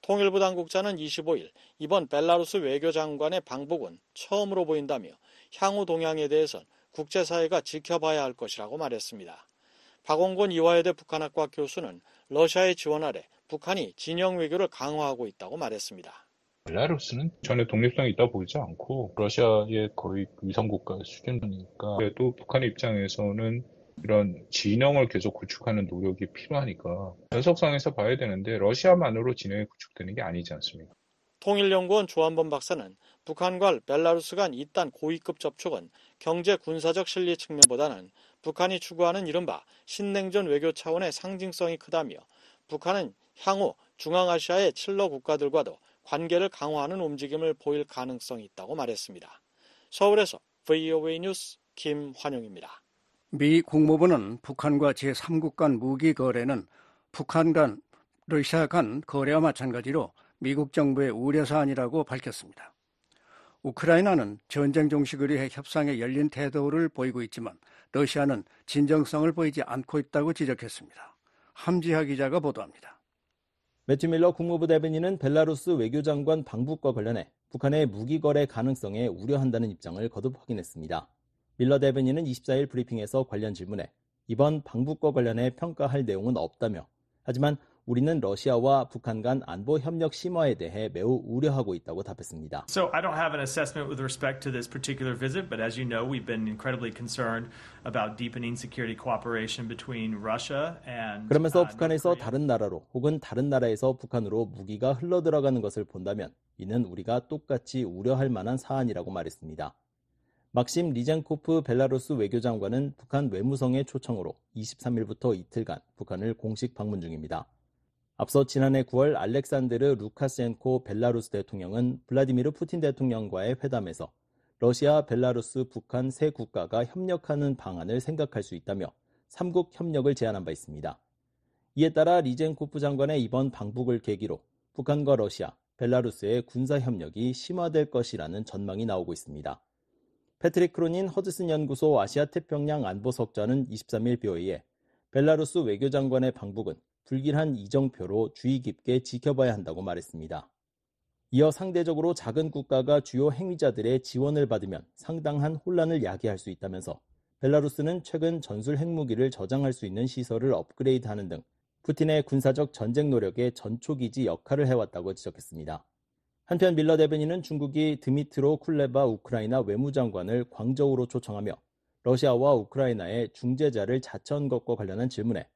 통일부 당국자는 25일 이번 벨라루스 외교장관의 방북은 처음으로 보인다며 향후 동향에 대해선 국제사회가 지켜봐야 할 것이라고 말했습니다. 박원곤 이화여대 북한학과 교수는 러시아의 지원 아래 북한이 진영 외교를 강화하고 있다고 말했습니다. 벨라루스는 전혀 독립성이 있다 보이지 않고 러시아의 거의 위성국가 수준이니까 그래도 북한 입장에서는 이런 진영을 계속 구축하는 노력이 필요하니까 연속상에서 봐야 되는데 러시아만으로 진영이 구축되는 게 아니지 않습니까? 통일연구원 조한범 박사는 북한과 벨라루스 간 이딴 고위급 접촉은 경제 군사적 실리 측면보다는 북한이 추구하는 이른바 신냉전 외교 차원의 상징성이 크다며 북한은 향후 중앙아시아의 칠러 국가들과도 관계를 강화하는 움직임을 보일 가능성이 있다고 말했습니다. 서울에서 VOA 뉴스 김환영입니다 미 국무부는 북한과 제3국 간 무기 거래는 북한 간 러시아 간 거래와 마찬가지로 미국 정부의 우려 사안이라고 밝혔습니다. 우크라이나는 전쟁 종식을 위해 협상에 열린 태도를 보이고 있지만 러시아는 진정성을 보이지 않고 있다고 지적했습니다. 함지하 기자가 보도합니다. 매튜 밀러 국무부 대변인은 벨라루스 외교장관 방북과 관련해 북한의 무기 거래 가능성에 우려한다는 입장을 거듭 확인했습니다. 밀러 대변인은 24일 브리핑에서 관련 질문에 이번 방북과 관련해 평가할 내용은 없다며 하지만 우리는 러시아와 북한 간 안보 협력 심화에 대해 매우 우려하고 있다고 답했습니다. So I don't have an assessment with respect to this particular visit, but as you know, we've been incredibly concerned about deepening security cooperation between Russia and 그러면서 북한에서 다른 나라로 혹은 다른 나라에서 북한으로 무기가 흘러들어가는 것을 본다면 이는 우리가 똑같이 우려할 만한 사안이라고 말했습니다. 막심 리젠코프 벨라루스 외교장관은 북한 외무성의 초청으로 23일부터 이틀간 북한을 공식 방문 중입니다. 앞서 지난해 9월 알렉산드르 루카센코 벨라루스 대통령은 블라디미르 푸틴 대통령과의 회담에서 러시아, 벨라루스, 북한 세 국가가 협력하는 방안을 생각할 수 있다며 3국 협력을 제안한 바 있습니다. 이에 따라 리젠코프 장관의 이번 방북을 계기로 북한과 러시아, 벨라루스의 군사 협력이 심화될 것이라는 전망이 나오고 있습니다. 패트릭 크로닌 허드슨 연구소 아시아 태평양 안보석자는 23일 BOA에 벨라루스 외교장관의 방북은 불길한 이정표로 주의 깊게 지켜봐야 한다고 말했습니다. 이어 상대적으로 작은 국가가 주요 행위자들의 지원을 받으면 상당한 혼란을 야기할 수 있다면서 벨라루스는 최근 전술 핵무기를 저장할 수 있는 시설을 업그레이드하는 등 푸틴의 군사적 전쟁 노력의 전초기지 역할을 해왔다고 지적했습니다. 한편 밀러 대변인은 중국이 드미트로 쿨레바 우크라이나 외무장관을 광저우로 초청하며 러시아와 우크라이나의 중재자를 자처한 것과 관련한 질문에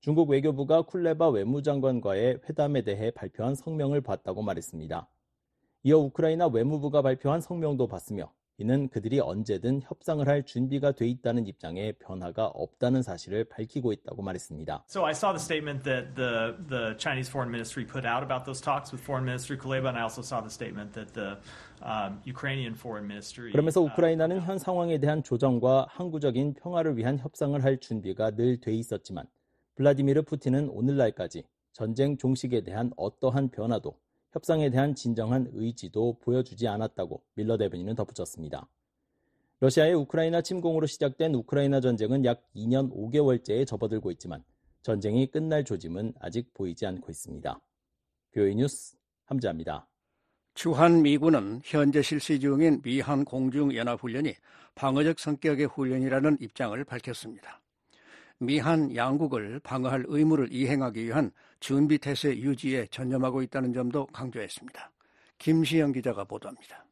중국 외교부가 쿨레바 외무장관과의 회담에 대해 발표한 성명을 봤다고 말했습니다. 이어 우크라이나 외무부가 발표한 성명도 봤으며 이는 그들이 언제든 협상을 할 준비가 돼 있다는 입장에 변화가 없다는 사실을 밝히고 있다고 말했습니다. So I saw the statement that the the Chinese Foreign Ministry put out about those talks with Foreign Minister Kuleba, and I also saw the statement that the um, Ukrainian Foreign Ministry. 그러면서 우크라이나는 현 상황에 대한 조정과 항구적인 평화를 위한 협상을 할 준비가 늘 돼 있었지만 블라디미르 푸틴은 오늘날까지 전쟁 종식에 대한 어떠한 변화도 협상에 대한 진정한 의지도 보여주지 않았다고 밀러 대변인은 덧붙였습니다. 러시아의 우크라이나 침공으로 시작된 우크라이나 전쟁은 약 2년 5개월째에 접어들고 있지만 전쟁이 끝날 조짐은 아직 보이지 않고 있습니다. 교회 뉴스 함재합니다 주한 미군은 현재 실시 중인 미한 공중 연합 훈련이 방어적 성격의 훈련이라는 입장을 밝혔습니다. 미한 양국을 방어할 의무를 이행하기 위한 준비태세 유지에 전념하고 있다는 점도 강조했습니다. 김시영 기자가 보도합니다.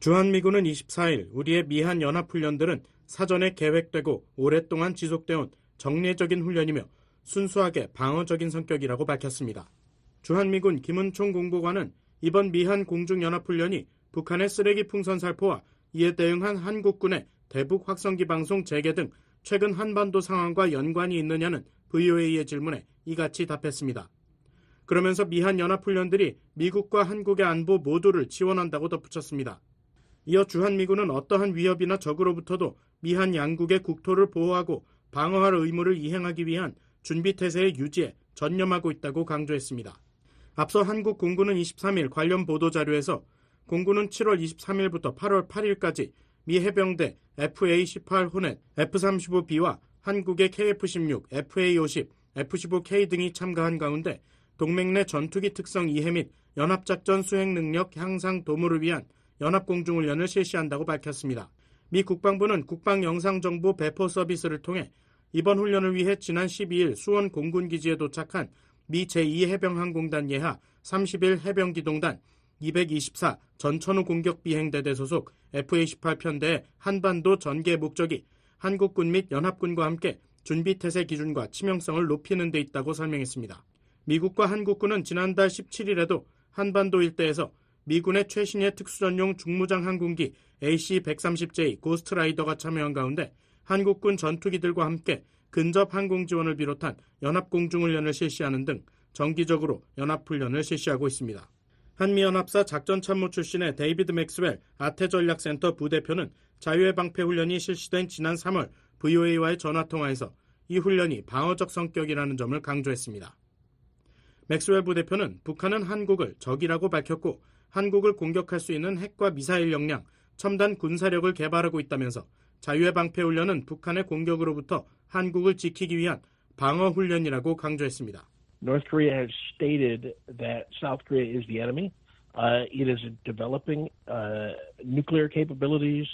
주한미군은 24일 우리의 미한 연합훈련들은 사전에 계획되고 오랫동안 지속되어온 정례적인 훈련이며 순수하게 방어적인 성격이라고 밝혔습니다. 주한미군 김은총 공보관은 이번 미한 공중연합훈련이 북한의 쓰레기 풍선 살포와 이에 대응한 한국군의 대북 확성기 방송 재개 등 최근 한반도 상황과 연관이 있느냐는 VOA의 질문에 이같이 답했습니다. 그러면서 미한 연합훈련들이 미국과 한국의 안보 모두를 지원한다고 덧붙였습니다. 이어 주한미군은 어떠한 위협이나 적으로부터도 미한 양국의 국토를 보호하고 방어할 의무를 이행하기 위한 준비태세의 유지에 전념하고 있다고 강조했습니다. 앞서 한국 공군은 23일 관련 보도자료에서 공군은 7월 23일부터 8월 8일까지 미 해병대 FA-18 호넷, F-35B와 한국의 KF-16, FA-50, F-15K 등이 참가한 가운데 동맹 내 전투기 특성 이해 및 연합작전 수행 능력 향상 도모를 위한 연합공중훈련을 실시한다고 밝혔습니다. 미 국방부는 국방영상정보 배포 서비스를 통해 이번 훈련을 위해 지난 12일 수원 공군기지에 도착한 미 제2해병항공단 예하 31해병기동단 224 전천후 공격비행대대 소속 FA-18 편대의 한반도 전개 목적이 한국군 및 연합군과 함께 준비태세 기준과 치명성을 높이는 데 있다고 설명했습니다. 미국과 한국군은 지난달 17일에도 한반도 일대에서 미군의 최신의 특수전용 중무장 항공기 AC-130J 고스트라이더가 참여한 가운데 한국군 전투기들과 함께 근접 항공 지원을 비롯한 연합공중훈련을 실시하는 등 정기적으로 연합훈련을 실시하고 있습니다. 한미연합사 작전참모 출신의 데이비드 맥스웰 아태전략센터 부대표는 자유의 방패 훈련이 실시된 지난 3월 VOA와의 전화통화에서 이 훈련이 방어적 성격이라는 점을 강조했습니다. 맥스웰 부대표는 북한은 한국을 적이라고 밝혔고 한국을 공격할 수 있는 핵과 미사일 역량, 첨단 군사력을 개발하고 있다면서 자유의 방패 훈련은 북한의 공격으로부터 한국을 지키기 위한 방어 훈련이라고 강조했습니다. North Korea has stated that South Korea is the enemy. Uh, it is developing uh, nuclear capabilities.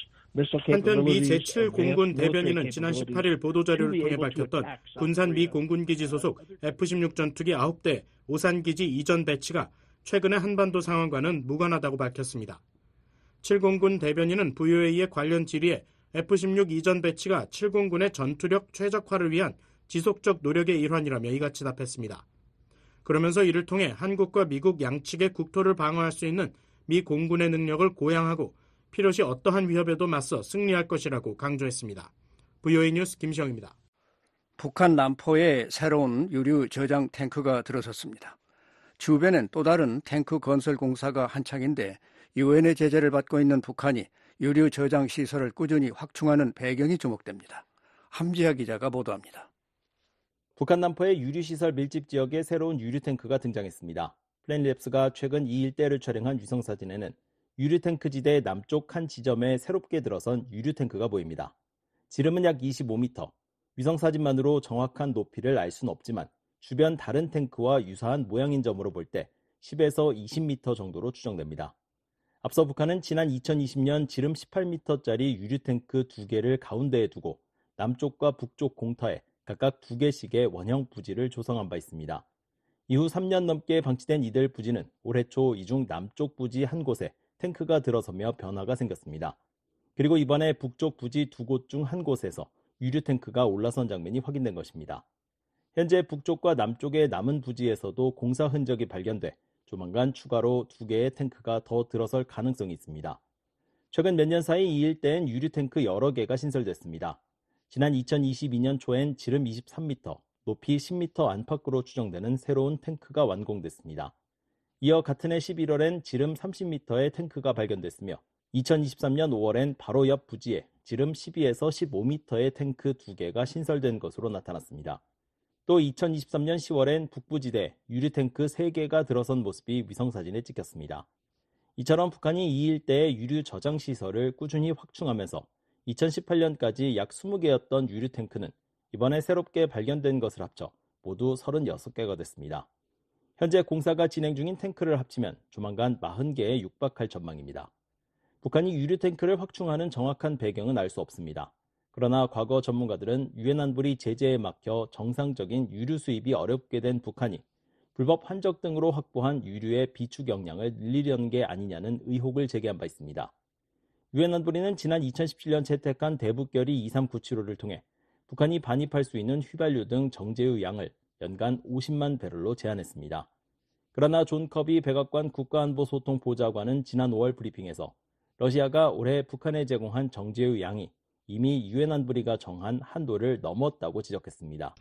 한편 미 제7공군 대변인은 지난 18일 보도자료를 통해 밝혔던 군산 미 공군기지 소속 F-16 전투기 9대 오산기지 이전 배치가 최근의 한반도 상황과는 무관하다고 밝혔습니다. 7공군 대변인은 VOA의 관련 질의에 F-16 이전 배치가 7공군의 전투력 최적화를 위한 지속적 노력의 일환이라며 이같이 답했습니다. 그러면서 이를 통해 한국과 미국 양측의 국토를 방어할 수 있는 미 공군의 능력을 고양하고 필요시 어떠한 위협에도 맞서 승리할 것이라고 강조했습니다. VOA 뉴스 김시영입니다. 북한 남포에 새로운 유류 저장 탱크가 들어섰습니다. 주변엔 또 다른 탱크 건설 공사가 한창인데 유엔의 제재를 받고 있는 북한이 유류 저장 시설을 꾸준히 확충하는 배경이 주목됩니다. 함지아 기자가 보도합니다. 북한 남포의 유류시설 밀집 지역에 새로운 유류탱크가 등장했습니다. 플랜랩스가 최근 이 일대를 촬영한 위성사진에는 유류탱크 지대 남쪽 한 지점에 새롭게 들어선 유류탱크가 보입니다. 지름은 약 25m, 위성사진만으로 정확한 높이를 알 수는 없지만 주변 다른 탱크와 유사한 모양인 점으로 볼 때 10에서 20m 정도로 추정됩니다. 앞서 북한은 지난 2020년 지름 18m짜리 유류탱크 두개를 가운데에 두고 남쪽과 북쪽 공터에 각각 두 개씩의 원형 부지를 조성한 바 있습니다. 이후 3년 넘게 방치된 이들 부지는 올해 초 이중 남쪽 부지 한 곳에 탱크가 들어서며 변화가 생겼습니다. 그리고 이번에 북쪽 부지 두 곳 중 한 곳에서 유류 탱크가 올라선 장면이 확인된 것입니다. 현재 북쪽과 남쪽의 남은 부지에서도 공사 흔적이 발견돼 조만간 추가로 두 개의 탱크가 더 들어설 가능성이 있습니다. 최근 몇 년 사이 이 일대엔 유류 탱크 여러 개가 신설됐습니다. 지난 2022년 초엔 지름 23m, 높이 10m 안팎으로 추정되는 새로운 탱크가 완공됐습니다. 이어 같은 해 11월엔 지름 30m의 탱크가 발견됐으며 2023년 5월엔 바로 옆 부지에 지름 12에서 15m의 탱크 2개가 신설된 것으로 나타났습니다. 또 2023년 10월엔 북부지대 유류탱크 3개가 들어선 모습이 위성사진에 찍혔습니다. 이처럼 북한이 이 일대의 유류 저장 시설을 꾸준히 확충하면서 2018년까지 약 20개였던 유류 탱크는 이번에 새롭게 발견된 것을 합쳐 모두 36개가 됐습니다. 현재 공사가 진행 중인 탱크를 합치면 조만간 40개에 육박할 전망입니다. 북한이 유류 탱크를 확충하는 정확한 배경은 알 수 없습니다. 그러나 과거 전문가들은 유엔 안보리 제재에 막혀 정상적인 유류 수입이 어렵게 된 북한이 불법 환적 등으로 확보한 유류의 비축 역량을 늘리려는 게 아니냐는 의혹을 제기한 바 있습니다. 유엔안보리는 지난 2017년 채택한 대북결의 2 3 9 7호를 통해 북한이 반입할 수 있는 휘발유 등 정제유 양을 연간 50만 배럴로 제한했습니다. 그러나 존 커비 백악관 국가안보소통 보좌관은 지난 5월 브리핑에서 러시아가 올해 북한에 제공한 정제유 양이 이미 유엔 안보리가 정한 한도를 넘었다고 지적했습니다.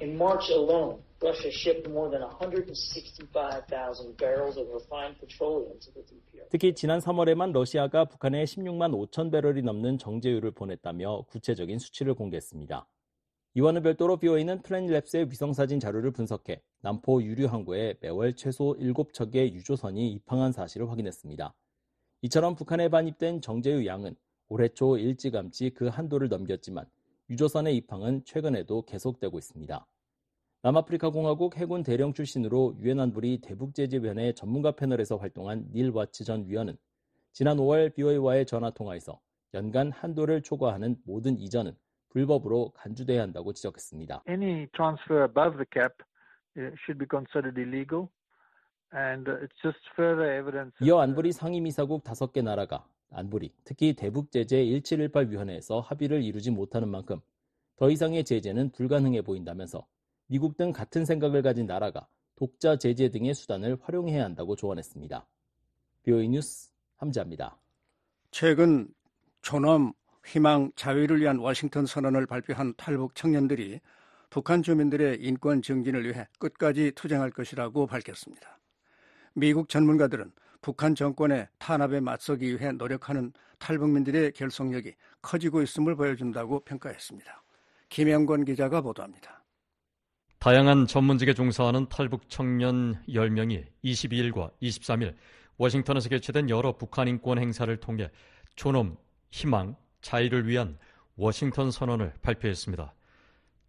특히 지난 3월에만 러시아가 북한에 16만 5천 배럴이 넘는 정제유를 보냈다며 구체적인 수치를 공개했습니다. 이와는 별도로 비어있는플랜닛랩스의 위성사진 자료를 분석해 남포 유류 항구에 매월 최소 7척의 유조선이 입항한 사실을 확인했습니다. 이처럼 북한에 반입된 정제유 양은 올해 초 일찌감치 그 한도를 넘겼지만 유조선의 입항은 최근에도 계속되고 있습니다. 남아프리카 공화국 해군 대령 출신으로 유엔 안보리 대북 제재위원회 전문가 패널에서 활동한 닐 와츠 전 위원은 지난 5월 BOA와의 전화 통화에서 연간 한도를 초과하는 모든 이전은 불법으로 간주돼야 한다고 지적했습니다. Any transfer above the cap eh, should be considered illegal. 이어 안보리 eh, 상임이사국 5개 나라가 안보리, 특히 대북 제재 1718 위원회에서 합의를 이루지 못하는 만큼 더 이상의 제재는 불가능해 보인다면서 미국 등 같은 생각을 가진 나라가 독자 제재 등의 수단을 활용해야 한다고 조언했습니다. 뷰이 뉴스 함자합니다 최근 존엄, 희망, 자유를 위한 워싱턴 선언을 발표한 탈북 청년들이 북한 주민들의 인권 증진을 위해 끝까지 투쟁할 것이라고 밝혔습니다. 미국 전문가들은 북한 정권의 탄압에 맞서기 위해 노력하는 탈북민들의 결속력이 커지고 있음을 보여준다고 평가했습니다. 김영권 기자가 보도합니다. 다양한 전문직에 종사하는 탈북 청년 10명이 22일과 23일 워싱턴에서 개최된 여러 북한 인권 행사를 통해 존엄, 희망, 자유를 위한 워싱턴 선언을 발표했습니다.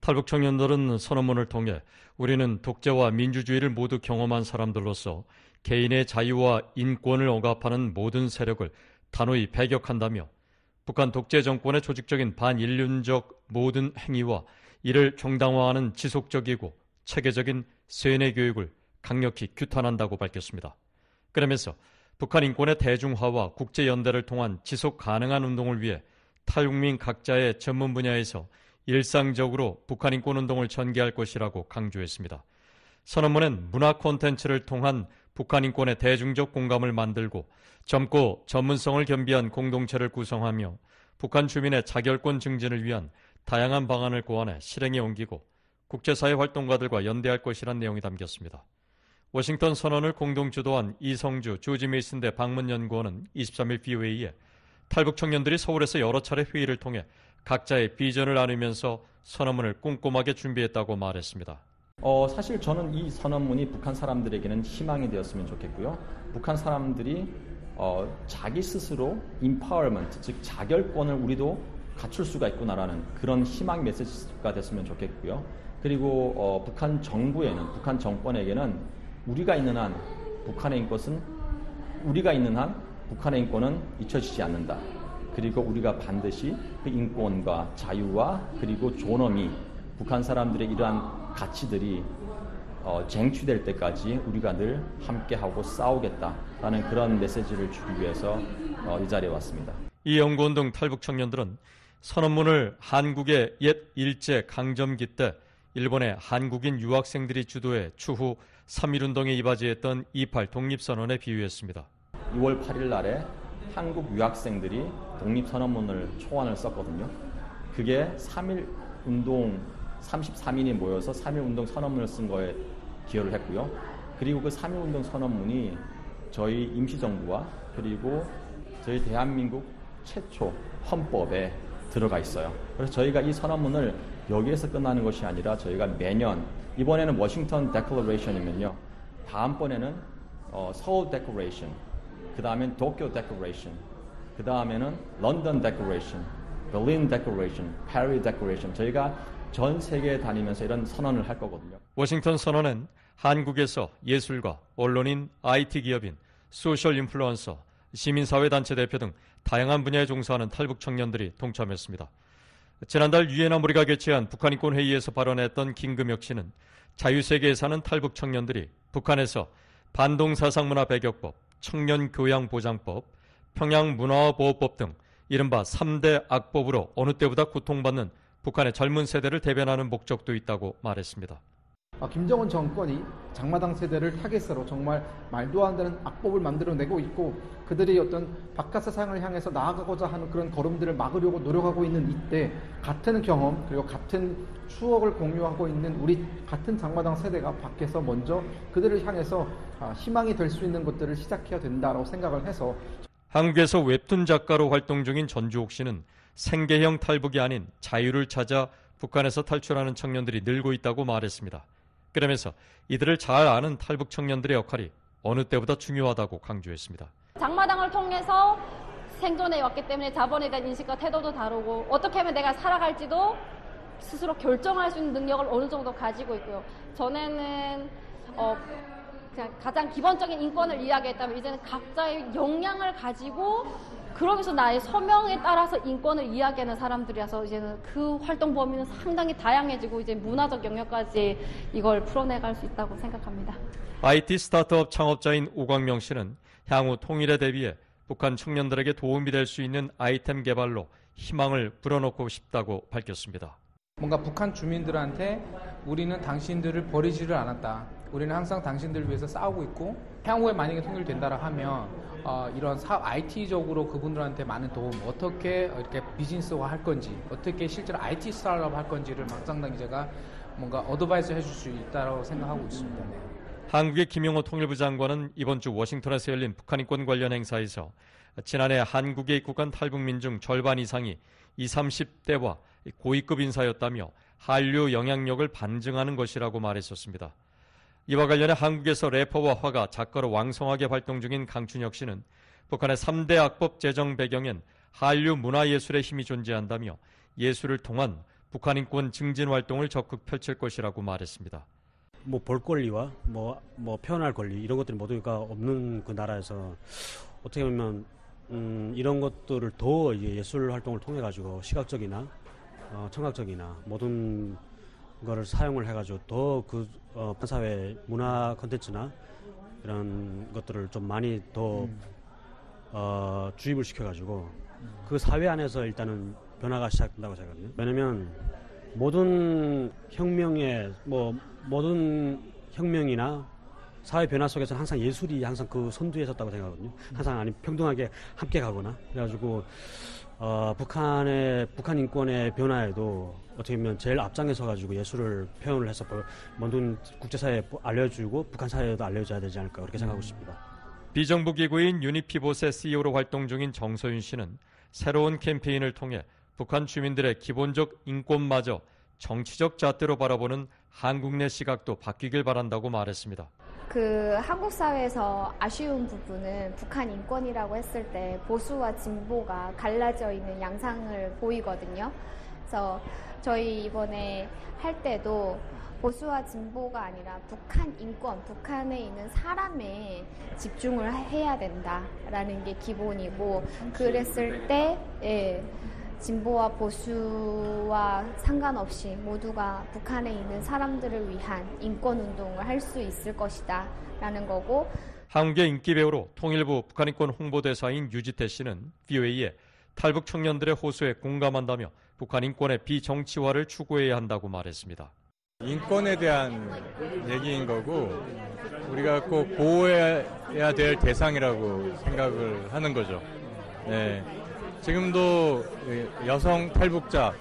탈북 청년들은 선언문을 통해 우리는 독재와 민주주의를 모두 경험한 사람들로서 개인의 자유와 인권을 억압하는 모든 세력을 단호히 배격한다며 북한 독재 정권의 조직적인 반인륜적 모든 행위와 이를 정당화하는 지속적이고 체계적인 세뇌 교육을 강력히 규탄한다고 밝혔습니다. 그러면서 북한 인권의 대중화와 국제 연대를 통한 지속 가능한 운동을 위해 타국민 각자의 전문 분야에서 일상적으로 북한 인권 운동을 전개할 것이라고 강조했습니다. 선언문엔 문화 콘텐츠를 통한 북한 인권의 대중적 공감을 만들고 젊고 전문성을 겸비한 공동체를 구성하며 북한 주민의 자결권 증진을 위한 다양한 방안을 고안해 실행에 옮기고 국제사회 활동가들과 연대할 것이란 내용이 담겼습니다. 워싱턴 선언을 공동 주도한 이성주 조지 메이슨 대 방문연구원은 23일 BOA에 탈북 청년들이 서울에서 여러 차례 회의를 통해 각자의 비전을 나누면서 선언문을 꼼꼼하게 준비했다고 말했습니다. 어, 사실 저는 이 선언문이 북한 사람들에게는 희망이 되었으면 좋겠고요. 북한 사람들이 어, 자기 스스로 인파워먼트, 즉 자결권을 우리도 갖출 수가 있구나라는 그런 희망 메시지가 됐으면 좋겠고요. 그리고 어, 북한 정부에는, 북한 정권에게는 우리가 있는 한 북한의 인권은 우리가 있는 한 북한의 인권은 잊혀지지 않는다. 그리고 우리가 반드시 그 인권과 자유와 그리고 존엄이 북한 사람들의 이러한 가치들이 어, 쟁취될 때까지 우리가 늘 함께하고 싸우겠다라는 그런 메시지를 주기 위해서 어, 이 자리에 왔습니다. 이 연구원 등 탈북 청년들은 선언문을 한국의 옛 일제 강점기 때 일본의 한국인 유학생들이 주도해 추후 3.1운동에 이바지했던 28 독립선언에 비유했습니다. 2월 8일 날에 한국 유학생들이 독립선언문을 초안을 썼거든요. 그게 3.1 운동 33인이 모여서 3.1운동 선언문을 쓴 거에 기여를 했고요. 그리고 그 3.1운동 선언문이 저희 임시정부와 그리고 저희 대한민국 최초 헌법에 들어가 있어요. 그래서 저희가 이 선언문을 여기에서 끝나는 것이 아니라 저희가 매년 이번에는 워싱턴 데클러레이션이면요. 다음번에는 어, 서울 데클레이션, 그 다음엔 도쿄 데클레이션, 그 다음에는 런던 데클레이션, 베를린 데클레이션, 파리 데클레이션 저희가 전 세계에 다니면서 이런 선언을 할 거거든요. 워싱턴 선언은 한국에서 예술가, 언론인, IT 기업인, 소셜 인플루언서, 시민사회단체 대표 등 다양한 분야에 종사하는 탈북 청년들이 동참했습니다. 지난달 유엔 아무리가 개최한 북한인권회의에서 발언했던 김금혁 씨는 자유세계에 사는 탈북 청년들이 북한에서 반동사상문화 배격법, 청년교양보장법, 평양문화보호법 등 이른바 3대 악법으로 어느 때보다 고통받는 북한의 젊은 세대를 대변하는 목적도 있다고 말했습니다. 아, 김정은 정권이 장마당 세대를 타겟으로 정말 말도 안 되는 악법을 만들어내고 있고 그들이 어떤 바깥 세상을 향해서 나아가고자 하는 그런 걸음들을 막으려고 노력하고 있는 이때 같은 경험 그리고 같은 추억을 공유하고 있는 우리 같은 장마당 세대가 밖에서 먼저 그들을 향해서 아, 희망이 될 수 있는 것들을 시작해야 된다고 생각을 해서 한국에서 웹툰 작가로 활동 중인 전주옥 씨는 생계형 탈북이 아닌 자유를 찾아 북한에서 탈출하는 청년들이 늘고 있다고 말했습니다. 그러면서 이들을 잘 아는 탈북 청년들의 역할이 어느 때보다 중요하다고 강조했습니다. 장마당을 통해서 생존해 왔기 때문에 자본에 대한 인식과 태도도 다르고 어떻게 하면 내가 살아갈지도 스스로 결정할 수 있는 능력을 어느 정도 가지고 있고요. 전에는 어, 그냥 가장 기본적인 인권을 이야기했다면 이제는 각자의 역량을 가지고 그러면서 나의 서명에 따라서 인권을 이야기하는 사람들이라서 이제는 그 활동 범위는 상당히 다양해지고 이제 문화적 영역까지 이걸 풀어내갈 수 있다고 생각합니다. IT 스타트업 창업자인 오광명 씨는 향후 통일에 대비해 북한 청년들에게 도움이 될 수 있는 아이템 개발로 희망을 불어넣고 싶다고 밝혔습니다. 뭔가 북한 주민들한테 우리는 당신들을 버리지를 않았다. 우리는 항상 당신들을 위해서 싸우고 있고 향후에 만약에 통일된다라 하면 어, 이런 사업 IT적으로 그분들한테 많은 도움 어떻게 이렇게 비즈니스화 할 건지 어떻게 실제로 IT 스타일업 할 건지를 막상당 기자가 뭔가 어드바이스 해줄 수 있다고 생각하고 있습니다. 네. 한국의 김영호 통일부 장관은 이번 주 워싱턴에서 열린 북한 인권 관련 행사에서 지난해 한국에 입국한 탈북민 중 절반 이상이 20, 30대와 고위급 인사였다며 한류 영향력을 반증하는 것이라고 말했었습니다. 이와 관련해 한국에서 래퍼와 화가 작가로 왕성하게 활동 중인 강춘혁 씨는 북한의 3대 악법 제정 배경엔 한류 문화예술의 힘이 존재한다며 예술을 통한 북한 인권 증진 활동을 적극 펼칠 것이라고 말했습니다. 뭐 볼 권리와 뭐, 뭐 표현할 권리 이런 것들이 모두가 없는 그 나라에서 어떻게 보면 음, 이런 것들을 더 예술 활동을 통해 가지고 시각적이나 어, 청각적이나 모든 거를 사용을 해가지고 더그 어, 사회 문화 컨텐츠나 이런 것들을 좀 많이 더 음. 어, 주입을 시켜가지고 그 사회 안에서 일단은 변화가 시작된다고 생각합니다 왜냐면 모든 혁명의 뭐 모든 혁명이나 사회 변화 속에서 는 항상 예술이 항상 그 선두에 섰다고 생각하거든요. 항상 아니 평등하게 함께 가거나 그래가지고 어, 북한의 북한 인권의 변화에도 어떻게 보면 제일 앞장에서 가지고 예술을 표현을 해서 뭐, 먼돈 국제사회에 뭐 알려주고 북한 사회에도 알려줘야 되지 않을까 그렇게 생각하고 음. 있습니다. 비정부 기구인 유니피봇의 CEO로 활동 중인 정서윤 씨는 새로운 캠페인을 통해 북한 주민들의 기본적 인권마저 정치적 잣대로 바라보는 한국 내 시각도 바뀌길 바란다고 말했습니다. 그 한국 사회에서 아쉬운 부분은 북한 인권이라고 했을 때 보수와 진보가 갈라져 있는 양상을 보이거든요. 그래서 저희 이번에 할 때도 보수와 진보가 아니라 북한 인권, 북한에 있는 사람에 집중을 해야 된다라는 게 기본이고 그랬을 때 예. 진보와 보수와 상관없이 모두가 북한에 있는 사람들을 위한 인권 운동을 할 수 있을 것이다. 라는 거고. 한국의 인기 배우로 통일부 북한인권 홍보대사인 유지태 씨는 VOA에 탈북 청년들의 호소에 공감한다며 북한 인권의 비정치화를 추구해야 한다고 말했습니다. 인권에 대한 얘기인 거고 우리가 꼭 보호해야 될 대상이라고 생각을 하는 거죠. 네. 지금도 여성 탈북자,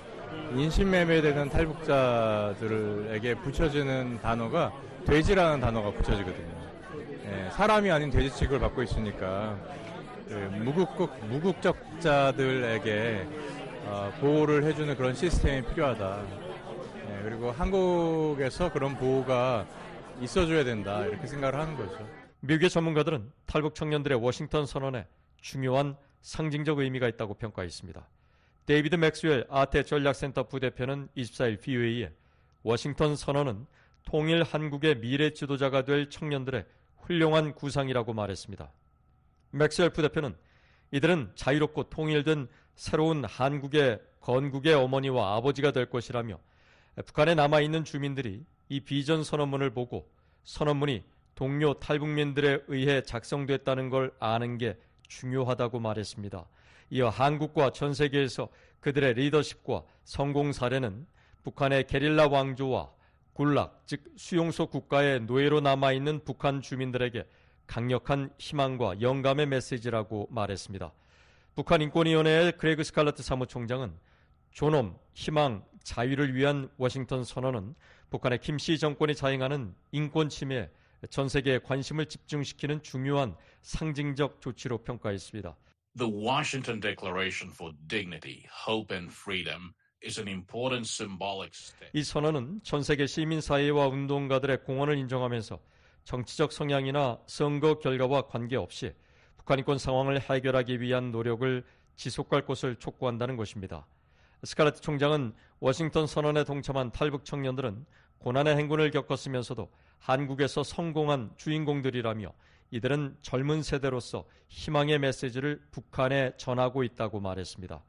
인신매매되는 탈북자들에게 붙여지는 단어가 돼지라는 단어가 붙여지거든요. 예, 사람이 아닌 돼지 취급을 받고 있으니까 그 무국적, 무국적자들에게 어, 보호를 해주는 그런 시스템이 필요하다. 예, 그리고 한국에서 그런 보호가 있어줘야 된다 이렇게 생각을 하는 거죠. 미국의 전문가들은 탈북 청년들의 워싱턴 선언에 중요한 상징적 의미가 있다고 평가했습니다. 데이비드 맥스웰 아태 전략센터 부대표는 24일 비웨이에 워싱턴 선언은 통일 한국의 미래 지도자가 될 청년들의 훌륭한 구상이라고 말했습니다. 맥스웰 부대표는 이들은 자유롭고 통일된 새로운 한국의 건국의 어머니와 아버지가 될 것이라며 북한에 남아있는 주민들이 이 비전 선언문을 보고 선언문이 동료 탈북민들에 의해 작성됐다는 걸 아는 게 중요하다고 말했습니다. 이어 한국과 전 세계에서 그들의 리더십과 성공 사례는 북한의 게릴라 왕조와 군락, 즉 수용소 국가의 노예로 남아있는 북한 주민들에게 강력한 희망과 영감의 메시지라고 말했습니다. 북한 인권위원회의 그레그 스칼라트 사무총장은 존엄, 희망, 자유를 위한 워싱턴 선언은 북한의 김씨 정권이 자행하는 인권 침해, 전 세계에 관심을 집중시키는 중요한 상징적 조치로 평가했습니다. The Washington Declaration for Dignity, Hope and Freedom is an important symbolic step. 이 선언은 전 세계 시민 사회와 운동가들의 공헌을 인정하면서 정치적 성향이나 선거 결과와 관계없이 북한인권 상황을 해결하기 위한 노력을 지속할 것을 촉구한다는 것입니다. 스카르트 총장은 워싱턴 선언에 동참한 탈북 청년들은 고난의 행군을 겪었으면서도 한국에서 성공한 주인공들이라며 이들은 젊은 세대로서 희망의 메시지를 북한에 전하고 있다고 말했습니다.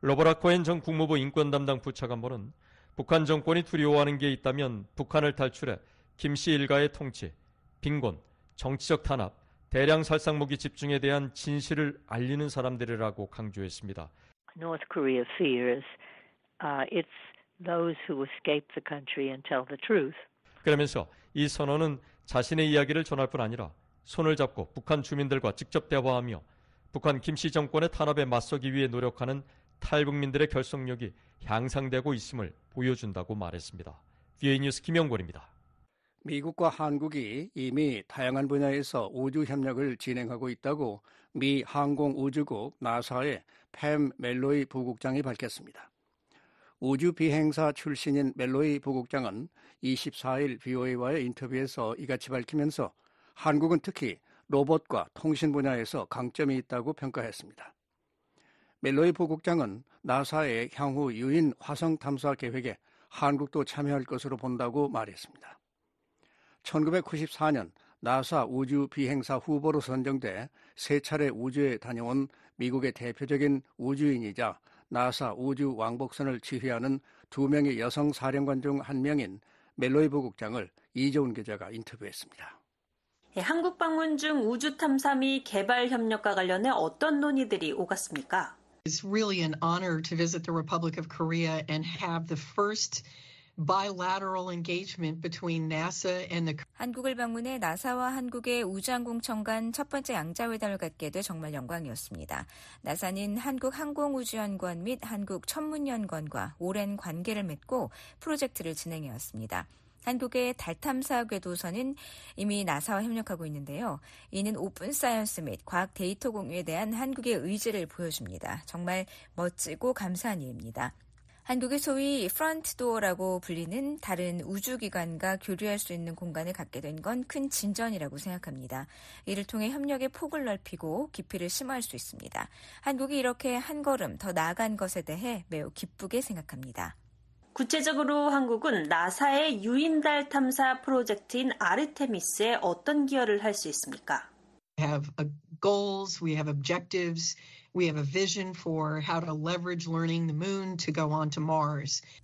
로버라 코엔 전 국무부 인권 담당 부차관보는 북한 정권이 두려워하는 게 있다면 북한을 탈출해 김씨 일가의 통치, 빈곤, 정치적 탄압, 대량 살상 무기 집중에 대한 진실을 알리는 사람들이라고 강조했습니다. North Korea fears uh, it's those who escape the country and tell the truth. 그러면서 이 선언은 자신의 이야기를 전할 뿐 아니라 손을 잡고 북한 주민들과 직접 대화하며 북한 김씨 정권의 탄압에 맞서기 위해 노력하는 탈북민들의 결속력이 향상되고 있음을 보여준다고 말했습니다. VA 뉴스 김영권입니다. 미국과 한국이 이미 다양한 분야에서 우주 협력을 진행하고 있다고 미 항공우주국 나사의 팸 멜로이 부국장이 밝혔습니다. 우주 비행사 출신인 멜로이 부국장은 24일 BOA와의 인터뷰에서 이같이 밝히면서 한국은 특히 로봇과 통신 분야에서 강점이 있다고 평가했습니다. 멜로이 부국장은 나사의 향후 유인 화성 탐사 계획에 한국도 참여할 것으로 본다고 말했습니다. 1994년 나사 우주 비행사 후보로 선정돼 세 차례 우주에 다녀온 미국의 대표적인 우주인이자 나사 우주 왕복선을 지휘하는 두 명의 여성 사령관 중 한 명인 멜로이부 국장을 이재훈 기자가 인터뷰했습니다. 예, 한국 방문 중 우주 탐사및 개발 협력과 관련해 어떤 논의들이 오갔습니까? It's really an honor to visit the Republic of Korea and have the first bilateral engagement between NASA and the 한국을 방문해 나사와 한국의 우주항공청 간 첫 번째 양자회담을 갖게 돼 정말 영광이었습니다. 나사는 한국항공우주연구원 및 한국천문연구원과 오랜 관계를 맺고 프로젝트를 진행해 왔습니다. 한국의 달 탐사 궤도선은 이미 나사와 협력하고 있는데요. 이는 오픈 사이언스 및 과학 데이터 공유에 대한 한국의 의지를 보여줍니다. 정말 멋지고 감사한 일입니다. 한국의 소위 프런트도어라고 불리는 다른 우주기관과 교류할 수 있는 공간을 갖게 된 건 큰 진전이라고 생각합니다. 이를 통해 협력의 폭을 넓히고 깊이를 심화할 수 있습니다. 한국이 이렇게 한 걸음 더 나아간 것에 대해 매우 기쁘게 생각합니다. 구체적으로 한국은 나사의 유인달 탐사 프로젝트인 아르테미스에 어떤 기여를 할 수 있습니까? We have uh, goals, we have objectives.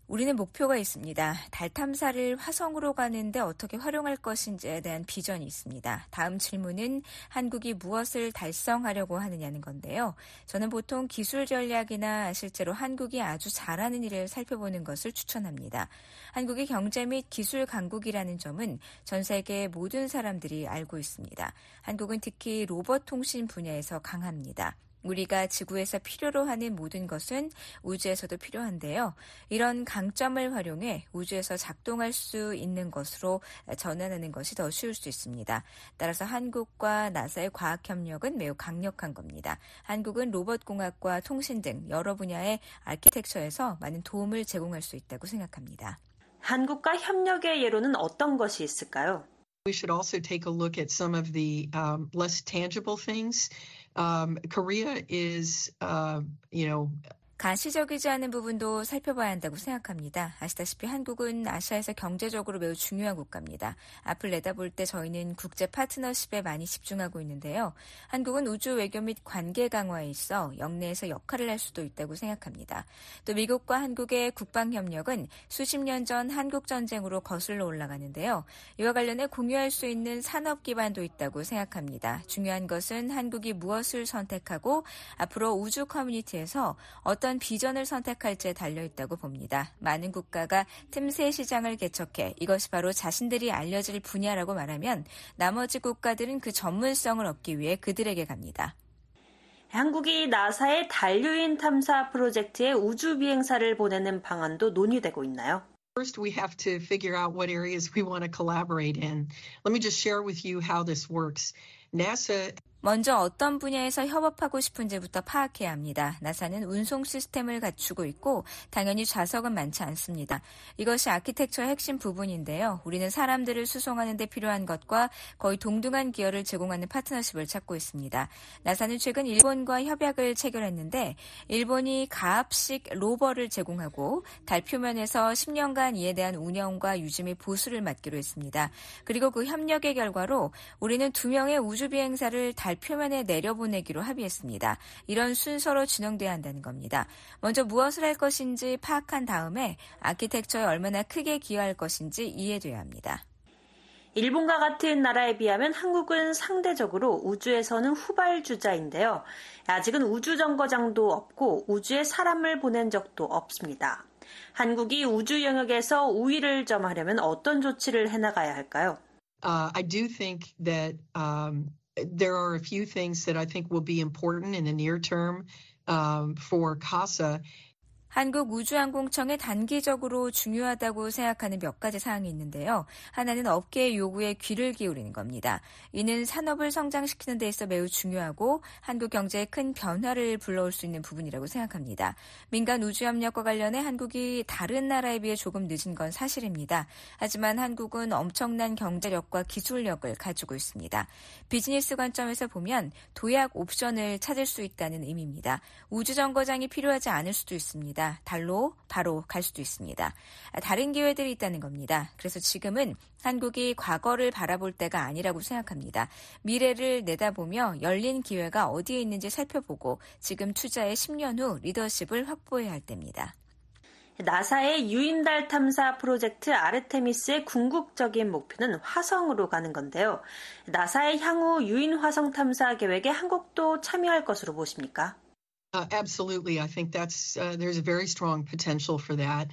우리는 목표가 있습니다. 달 탐사를 화성으로 가는데 어떻게 활용할 것인지에 대한 비전이 있습니다. 다음 질문은 한국이 무엇을 달성하려고 하느냐는 건데요. 저는 보통 기술 전략이나 실제로 한국이 아주 잘하는 일을 살펴보는 것을 추천합니다. 한국이 경제 및 기술 강국이라는 점은 전 세계 모든 사람들이 알고 있습니다. 한국은 특히 로봇 통신 분야에서 강합니다. 우리가 지구에서 필요로 하는 모든 것은 우주에서도 필요한데요. 이런 강점을 활용해 우주에서 작동할 수 있는 것으로 전환하는 것이 더 쉬울 수 있습니다. 따라서 한국과 나사의 과학 협력은 매우 강력한 겁니다. 한국은 로봇 공학과 통신 등 여러 분야의 아키텍처에서 많은 도움을 제공할 수 있다고 생각합니다. 한국과 협력의 예로는 어떤 것이 있을까요? We should also take a look at some of the um, less tangible things. Um, Korea is, uh, you know, 가시적이지 않은 부분도 살펴봐야 한다고 생각합니다. 아시다시피 한국은 아시아에서 경제적으로 매우 중요한 국가입니다. 앞을 내다볼 때 저희는 국제 파트너십에 많이 집중하고 있는데요. 한국은 우주 외교 및 관계 강화에 있어 영내에서 역할을 할 수도 있다고 생각합니다. 또 미국과 한국의 국방 협력은 수십 년 전 한국 전쟁으로 거슬러 올라가는데요. 이와 관련해 공유할 수 있는 산업 기반도 있다고 생각합니다. 중요한 것은 한국이 무엇을 선택하고 앞으로 우주 커뮤니티에서 어떤 어떤 비전을 선택할지에 달려있다고 봅니다. 많은 국가가 틈새 시장을 개척해 이것이 바로 자신들이 알려질 분야라고 말하면 나머지 국가들은 그 전문성을 얻기 위해 그들에게 갑니다. 한국이 나사의 달류인 탐사 프로젝트에 우주 비행사를 보내는 방안도 논의되고 있나요? First, we have to figure out what areas we want to collaborate in. Let me just share with you how this works. NASA 먼저 어떤 분야에서 협업하고 싶은지부터 파악해야 합니다. 나사는 운송 시스템을 갖추고 있고 당연히 좌석은 많지 않습니다. 이것이 아키텍처의 핵심 부분인데요. 우리는 사람들을 수송하는 데 필요한 것과 거의 동등한 기여를 제공하는 파트너십을 찾고 있습니다. 나사는 최근 일본과 협약을 체결했는데 일본이 가압식 로버를 제공하고 달 표면에서 10년간 이에 대한 운영과 유지 및 보수를 맡기로 했습니다. 그리고 그 협력의 결과로 우리는 두 명의 우주비행사를 달 표면에 내려보내기로 합의했습니다. 이런 순서로 진행돼야 한다는 겁니다. 먼저 무엇을 할 것인지 파악한 다음에 아키텍처에 얼마나 크게 기여할 것인지 이해돼야 합니다. 일본과 같은 나라에 비하면 한국은 상대적으로 우주에서는 후발주자인데요. 아직은 우주정거장도 없고 우주에 사람을 보낸 적도 없습니다. 한국이 우주 영역에서 우위를 점하려면 어떤 조치를 해나가야 할까요? Uh, I do think that um... there are a few things that I think will be important in the near term um, for CASA, 한국우주항공청에 단기적으로 중요하다고 생각하는 몇 가지 사항이 있는데요. 하나는 업계의 요구에 귀를 기울이는 겁니다. 이는 산업을 성장시키는 데 있어 매우 중요하고 한국 경제에 큰 변화를 불러올 수 있는 부분이라고 생각합니다. 민간 우주협력과 관련해 한국이 다른 나라에 비해 조금 늦은 건 사실입니다. 하지만 한국은 엄청난 경제력과 기술력을 가지고 있습니다. 비즈니스 관점에서 보면 도약 옵션을 찾을 수 있다는 의미입니다. 우주정거장이 필요하지 않을 수도 있습니다. 달로 바로 갈 수도 있습니다. 다른 기회들이 있다는 겁니다. 그래서 지금은 한국이 과거를 바라볼 때가 아니라고 생각합니다. 미래를 내다보며 열린 기회가 어디에 있는지 살펴보고 지금 투자의 10년 후 리더십을 확보해야 할 때입니다. 나사의 유인달 탐사 프로젝트 아르테미스의 궁극적인 목표는 화성으로 가는 건데요. 나사의 향후 유인 화성 탐사 계획에 한국도 참여할 것으로 보십니까? Uh, absolutely, I think that's uh, there's a very strong potential for that.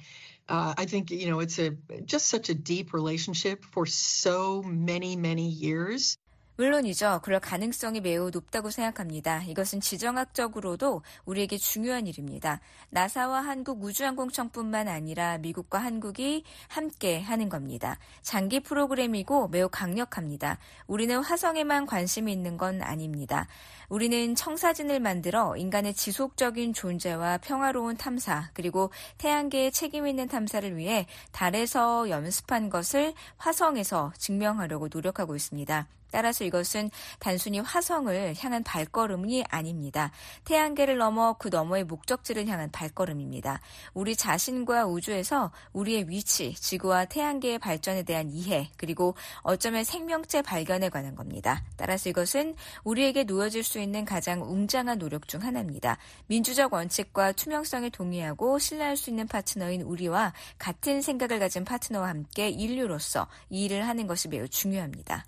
Uh, I think you know it's a just such a deep relationship for so many many years 물론이죠. 그럴 가능성이 매우 높다고 생각합니다. 이것은 지정학적으로도 우리에게 중요한 일입니다. 나사와 한국 우주항공청뿐만 아니라 미국과 한국이 함께 하는 겁니다. 장기 프로그램이고 매우 강력합니다. 우리는 화성에만 관심이 있는 건 아닙니다. 우리는 청사진을 만들어 인간의 지속적인 존재와 평화로운 탐사 그리고 태양계의 책임 있는 탐사를 위해 달에서 연습한 것을 화성에서 증명하려고 노력하고 있습니다. 따라서 이것은 단순히 화성을 향한 발걸음이 아닙니다. 태양계를 넘어 그 너머의 목적지를 향한 발걸음입니다. 우리 자신과 우주에서 우리의 위치, 지구와 태양계의 발전에 대한 이해, 그리고 어쩌면 생명체 발견에 관한 겁니다. 따라서 이것은 우리에게 놓여질 수 있는 가장 웅장한 노력 중 하나입니다. 민주적 원칙과 투명성에 동의하고 신뢰할 수 있는 파트너인 우리와 같은 생각을 가진 파트너와 함께 인류로서 이 일을 하는 것이 매우 중요합니다.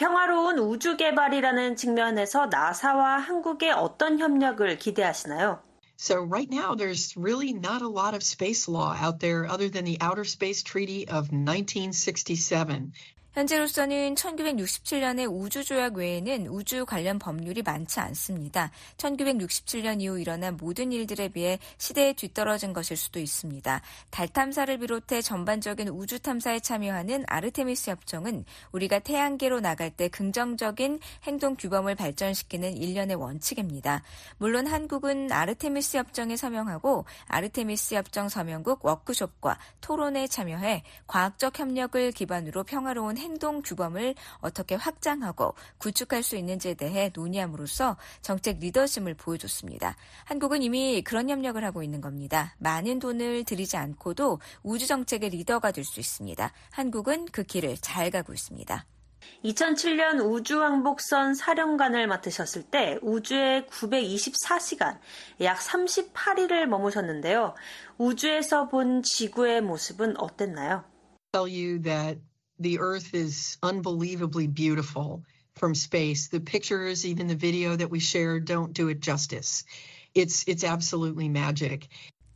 평화로운 우주 개발이라는 측면에서 나사와 한국의 어떤 협력을 기대하시나요? So right now, there's really not a lot of space law out there other than the Outer Space Treaty of 1967. 현재로서는 1967년의 우주조약 외에는 우주 관련 법률이 많지 않습니다. 1967년 이후 일어난 모든 일들에 비해 시대에 뒤떨어진 것일 수도 있습니다. 달 탐사를 비롯해 전반적인 우주 탐사에 참여하는 아르테미스 협정은 우리가 태양계로 나갈 때 긍정적인 행동 규범을 발전시키는 일련의 원칙입니다. 물론 한국은 아르테미스 협정에 서명하고 아르테미스 협정 서명국 워크숍과 토론에 참여해 과학적 협력을 기반으로 평화로운 행동 규범을 어떻게 확장하고 구축할 수 있는지에 대해 논의함으로써 정책 리더심을 보여줬습니다. 한국은 이미 그런 협력을 하고 있는 겁니다. 많은 돈을 들이지 않고도 우주 정책의 리더가 될 수 있습니다. 한국은 그 길을 잘 가고 있습니다. 2007년 우주왕복선 사령관을 맡으셨을 때 우주에 924시간, 약 38일을 머무셨는데요. 우주에서 본 지구의 모습은 어땠나요? tell you that the Earth is unbelievably beautiful from space. The pictures, even the video that we shared, don't do it justice. It's it's absolutely magic.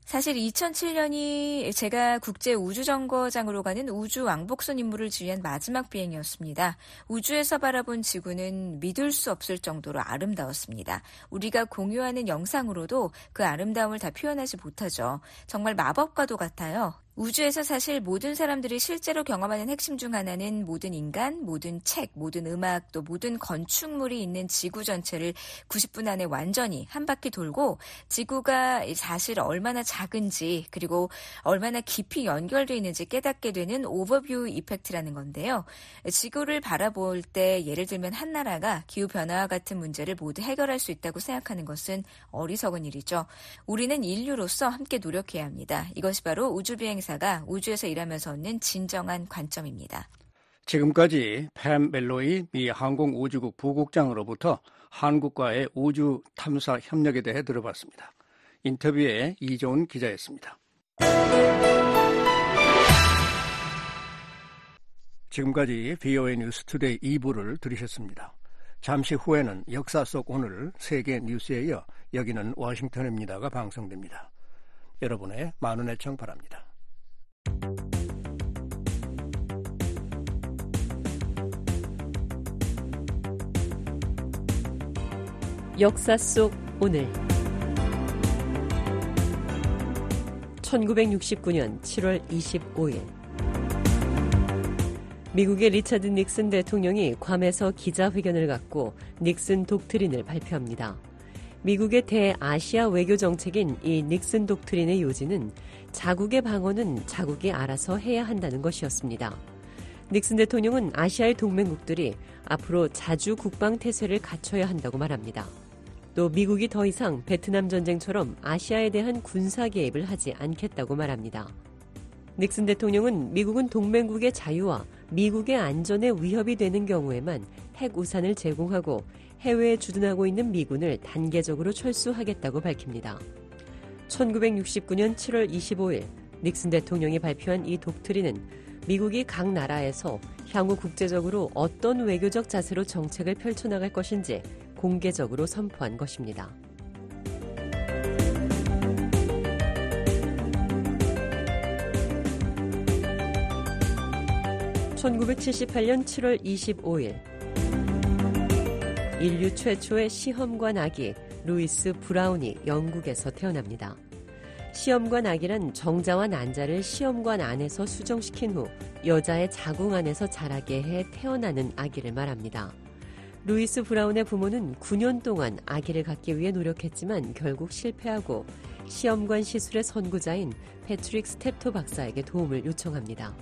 사실 2007년이 제가 국제 우주정거장으로 가는 우주 왕복선 임무를 지휘한 마지막 비행이었습니다. 우주에서 바라본 지구는 믿을 수 없을 정도로 아름다웠습니다. 우리가 공유하는 영상으로도 그 아름다움을 다 표현하지 못하죠. 정말 마법과도 같아요. 우주에서 사실 모든 사람들이 실제로 경험하는 핵심 중 하나는 모든 인간, 모든 책, 모든 음악, 또 모든 건축물이 있는 지구 전체를 90분 안에 완전히 한 바퀴 돌고 지구가 사실 얼마나 작은지 그리고 얼마나 깊이 연결되어 있는지 깨닫게 되는 오버뷰 이펙트라는 건데요. 지구를 바라볼 때 예를 들면 한 나라가 기후 변화와 같은 문제를 모두 해결할 수 있다고 생각하는 것은 어리석은 일이죠. 우리는 인류로서 함께 노력해야 합니다. 이것이 바로 우주 비행 회사가 우주에서 일하면서 얻는 진정한 관점입니다. 지금까지 팸 멜로이 미 항공우주국 부국장으로부터 한국과의 우주 탐사 협력에 대해 들어봤습니다. 인터뷰에 이종훈 기자였습니다. 지금까지 VOA 뉴스 투데이 2부를 들으셨습니다. 잠시 후에는 역사 속 오늘 세계 뉴스에 이어 여기는 워싱턴입니다가 방송됩니다. 여러분의 많은 애청 바랍니다. 역사 속 오늘 1969년 7월 25일 미국의 리차드 닉슨 대통령이 괌에서 기자회견을 갖고 닉슨 독트린을 발표합니다. 미국의 대아시아 외교 정책인 이 닉슨 독트린의 요지는 자국의 방어는 자국이 알아서 해야 한다는 것이었습니다. 닉슨 대통령은 아시아의 동맹국들이 앞으로 자주 국방태세를 갖춰야 한다고 말합니다. 또 미국이 더 이상 베트남 전쟁처럼 아시아에 대한 군사 개입을 하지 않겠다고 말합니다. 닉슨 대통령은 미국은 동맹국의 자유와 미국의 안전에 위협이 되는 경우에만 핵 우산을 제공하고 해외에 주둔하고 있는 미군을 단계적으로 철수하겠다고 밝힙니다. 1969년 7월 25일 닉슨 대통령이 발표한 이 독트리는 미국이 각 나라에서 향후 국제적으로 어떤 외교적 자세로 정책을 펼쳐나갈 것인지 공개적으로 선포한 것입니다. (1978년 7월 25일) 인류 최초의 시험관 아기 루이스 브라운이 영국에서 태어납니다. 시험관 아기란 정자와 난자를 시험관 안에서 수정시킨 후 여자의 자궁 안에서 자라게 해 태어나는 아기를 말합니다. 루이스 브라운의 부모는 9년 동안 아기를 갖기 위해 노력했지만 결국 실패하고 시험관 시술의 선구자인 패트릭 스텝토 박사에게 도움을 요청합니다.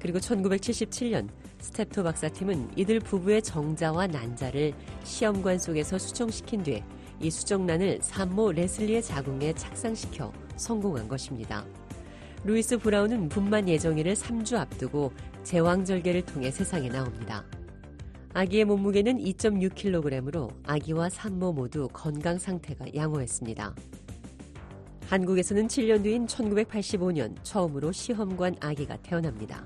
그리고 1977년 스텝토 박사팀은 이들 부부의 정자와 난자를 시험관 속에서 수정시킨 뒤에 이 수정란을 산모 레슬리의 자궁에 착상시켜 성공한 것입니다. 루이스 브라운은 분만 예정일을 3주 앞두고 제왕절개를 통해 세상에 나옵니다. 아기의 몸무게는 2.6kg으로 아기와 산모 모두 건강 상태가 양호했습니다. 한국에서는 7년 뒤인 1985년 처음으로 시험관 아기가 태어납니다.